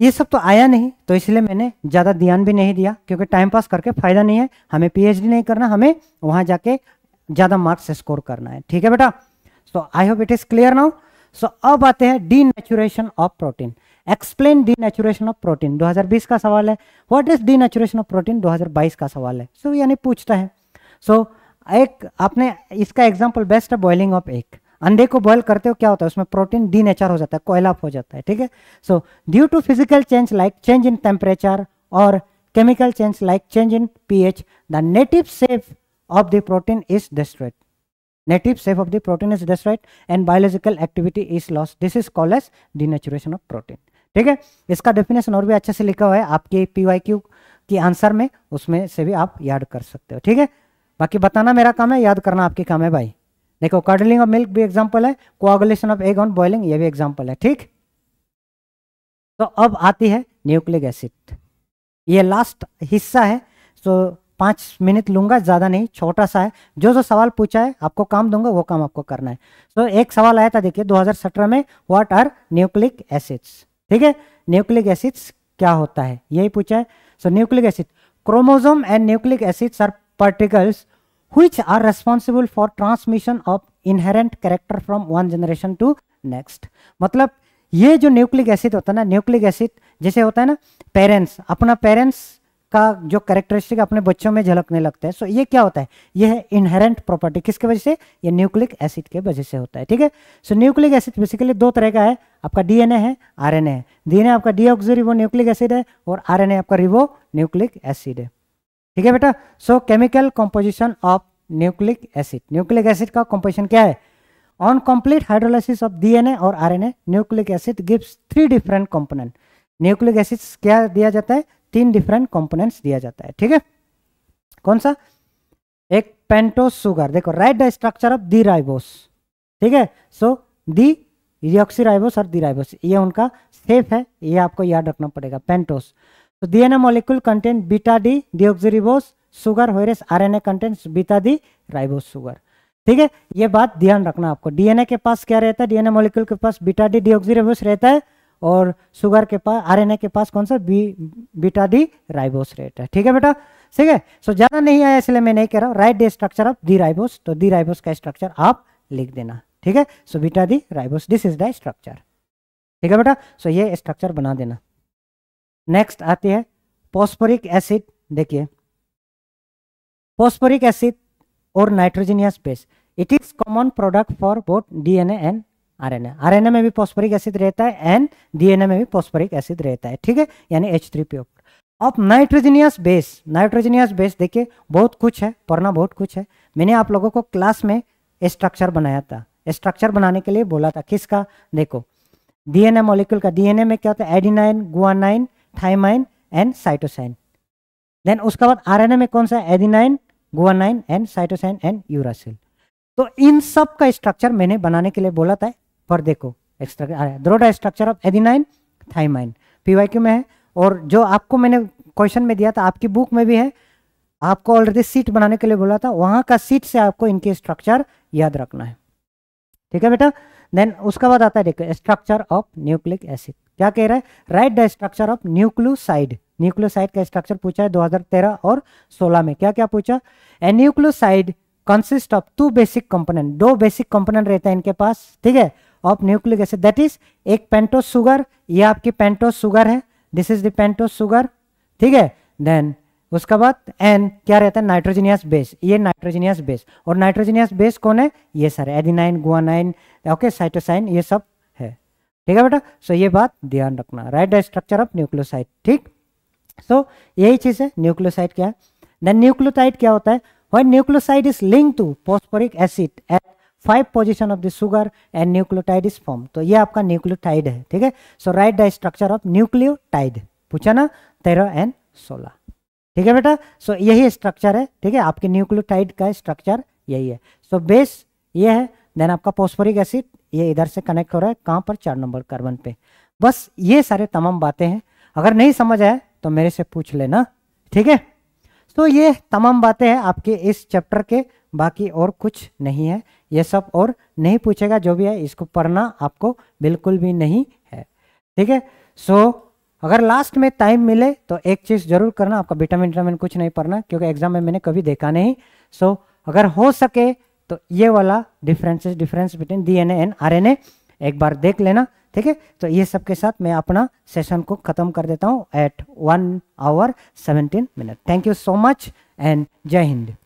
ये सब तो आया नहीं तो इसलिए मैंने ज़्यादा ध्यान भी नहीं दिया क्योंकि टाइम पास करके फायदा नहीं है हमें पीएचडी नहीं करना हमें वहाँ जाके ज़्यादा मार्क्स स्कोर करना है ठीक है बेटा so I hope it is clear now so so, अब आते हैं denaturation of protein explain denaturation of protein 2020 का सवाल है what is denaturation of protein 2022 का सवाल है सो so, यानी पूछता है सो so, एक आपने इसका एग्जाम्पल बेस्ट है बॉइलिंग ऑफ एक अंडे को बॉयल करते हो क्या होता है उसमें प्रोटीन डी नेचर हो जाता है कोयलाप हो जाता है ठीक है so due to physical change like change in temperature और chemical change like change in pH, the native shape of the protein is destroyed. native shape of the protein is destroyed and biological activity is lost this is called as denaturation of protein ठीक है इसका डेफिनेशन और भी अच्छे से लिखा हुआ है आपके पीवाईक्यू के आंसर में उसमें से भी आप याद कर सकते हो ठीक है बाकी बताना मेरा काम है याद करना आपके काम है भाई देखो कार्डलिंग ऑफ मिल्क भी एग्जांपल है coagulation of egg on boiling ये भी एग्जांपल है ठीक तो अब आती है न्यूक्लिक एसिड ये लास्ट हिस्सा है सो पाँच मिनट लूंगा ज़्यादा नहीं छोटा सा है जो जो सवाल पूछा है आपको काम दूंगा वो काम आपको करना है तो एक सवाल आया था देखिए 2017 में व्हाट आर न्यूक्लिक एसिड्स ठीक है न्यूक्लिक एसिड्स क्या होता है यही पूछा है so nucleic acid chromosome and nucleic acids are particles who are responsible for transmission of inherent character from one generation to next मतलब ये जो न्यूक्लिक एसिड होता है ना न्यूक्लिक एसिड जैसे होता है ना पेरेंट्स अपना पेरेंट्स का जो कैरेक्टरिस्टिक अपने बच्चों में झलकने लगते हैं सो so, ये क्या होता है ये है इनहेरेंट प्रॉपर्टी किसके वजह से ये न्यूक्लिक एसिड के वजह से होता है ठीक है सो न्यूक्लिक एसिड बेसिकली दो तरह का है आपका डीएनए है आरएनए है डीएनए आपका डीऑक्सीरिबो न्यूक्लिक एसिड है और आरएनए आपका रिवो न्यूक्लिक एसिड है ठीक है बेटा so chemical composition of nucleic acid nucleic acid का कॉम्पोजिशन क्या है on complete hydrolysis of DNA और RNA nucleic acid gives three different component nucleic acid क्या दिया जाता है तीन डिफरेंट कंपोनेंट्स दिया जाता है ठीक है कौन सा एक पेंटोस सुगर देखो write the structure of the ribose ठीक है सो दी रियोक्सीराइबोस और दी राइबोस ये उनका सेफ है ये आपको याद रखना पड़ेगा पेंटोस तो N A molecule content beta D deoxyribose sugar whereas A content beta D ribose sugar ठीक है ये बात ध्यान रखना आपको डीएनए के पास क्या रहता है डीएनए मॉलिक्यूल के पास बीटा डी डिओक्सीरिबोस रहता है और शुगर के पास आरएनए के पास कौन सा बी बीटा डी राइबोस रेट है ठीक है बेटा ठीक है सो ज़्यादा नहीं आया इसलिए मैं नहीं कह रहा हूँ write the structure of the ribose तो दी राइबोस का स्ट्रक्चर आप लिख देना ठीक है so beta D ribose this is the structure ठीक है बेटा सो ये स्ट्रक्चर बना देना नेक्स्ट आती है पॉस्पोरिक एसिड देखिए पॉस्पोरिक एसिड और nitrogenous base it is common product for both DNA and RNA RNA में भी पॉस्परिक एसिड रहता है एंड डीएनए में भी पॉस्परिक एसिड रहता है ठीक है यानी एच थ्री पी अब नाइट्रोजनियस बेस नाइट्रोजनियस बेस देखिए बहुत कुछ है पढ़ना बहुत कुछ है मैंने आप लोगों को क्लास में स्ट्रक्चर बनाया था स्ट्रक्चर बनाने के लिए बोला था किसका देखो डीएनए मॉलिक्यूल का डीएनए में क्या होता है adenine guanine thymine and cytosine then उसके बाद आरएनए में कौन सा adenine guanine and cytosine and uracil तो इन सब का स्ट्रक्चर मैंने बनाने के लिए बोला था पर देखो extra structure of adenine thymine PYQ में है और जो आपको मैंने क्वेश्चन में दिया था आपकी बुक में भी है आपको ऑलरेडी सीट बनाने के लिए बोला था वहां का सीट से आपको इनके स्ट्रक्चर याद रखना है ठीक है बेटा देन उसका बाद आता है देखो स्ट्रक्चर ऑफ न्यूक्लिक एसिड क्या कह रहा है write the structure of nucleoside nucleoside का स्ट्रक्चर पूछा है 2013 और 16 में क्या क्या पूछा a nucleoside consist of two basic component दो बेसिक कंपोनेंट रहते हैं इनके पास ठीक है of nucleic acid that is एक पेंटोस सुगर ये आपकी पेंटोस सुगर है this is the pentose sugar ठीक है देन उसके बाद एन क्या रहता है नाइट्रोजीनियस बेस ये नाइट्रोजीनियस बेस और नाइट्रोजीनियस बेस कौन है ये sir adenine guanine okay cytosine ये सब है ठीक है बेटा सो so, ये बात ध्यान रखना write the structure of nucleoside ठीक सो so, यही चीज है न्यूक्लियोसाइट क्या है देन न्यूक्लियोटाइड क्या होता है why nucleoside is link to phosphoric acid at five position of the sugar and nucleotide is form तो ये आपका न्यूक्लियोटाइड है ठीक है so write the structure of nucleotide पूछा ना तेरह एंड सोलह ठीक है बेटा सो so, यही स्ट्रक्चर है ठीक है आपके न्यूक्लियोटाइड का स्ट्रक्चर यही है सो so, बेस ये है देन आपका पोस्फोरिक एसिड ये इधर से कनेक्ट हो रहा है कहाँ पर चार नंबर कार्बन पे बस ये सारे तमाम बातें हैं अगर नहीं समझ आए तो मेरे से पूछ लेना ठीक है तो ये तमाम बातें हैं आपके इस चैप्टर के बाकी और कुछ नहीं है ये सब और नहीं पूछेगा जो भी है इसको पढ़ना आपको बिल्कुल भी नहीं है ठीक है सो अगर लास्ट में टाइम मिले तो एक चीज़ जरूर करना आपका विटामिन विटामिन कुछ नहीं पढ़ना क्योंकि एग्जाम में मैंने कभी देखा नहीं सो अगर हो सके तो ये वाला differences difference between DNA and RNA एक बार देख लेना ठीक है तो ये सब के साथ मैं अपना सेशन को ख़त्म कर देता हूँ at one hour seventeen minute thank you so much and जय हिंद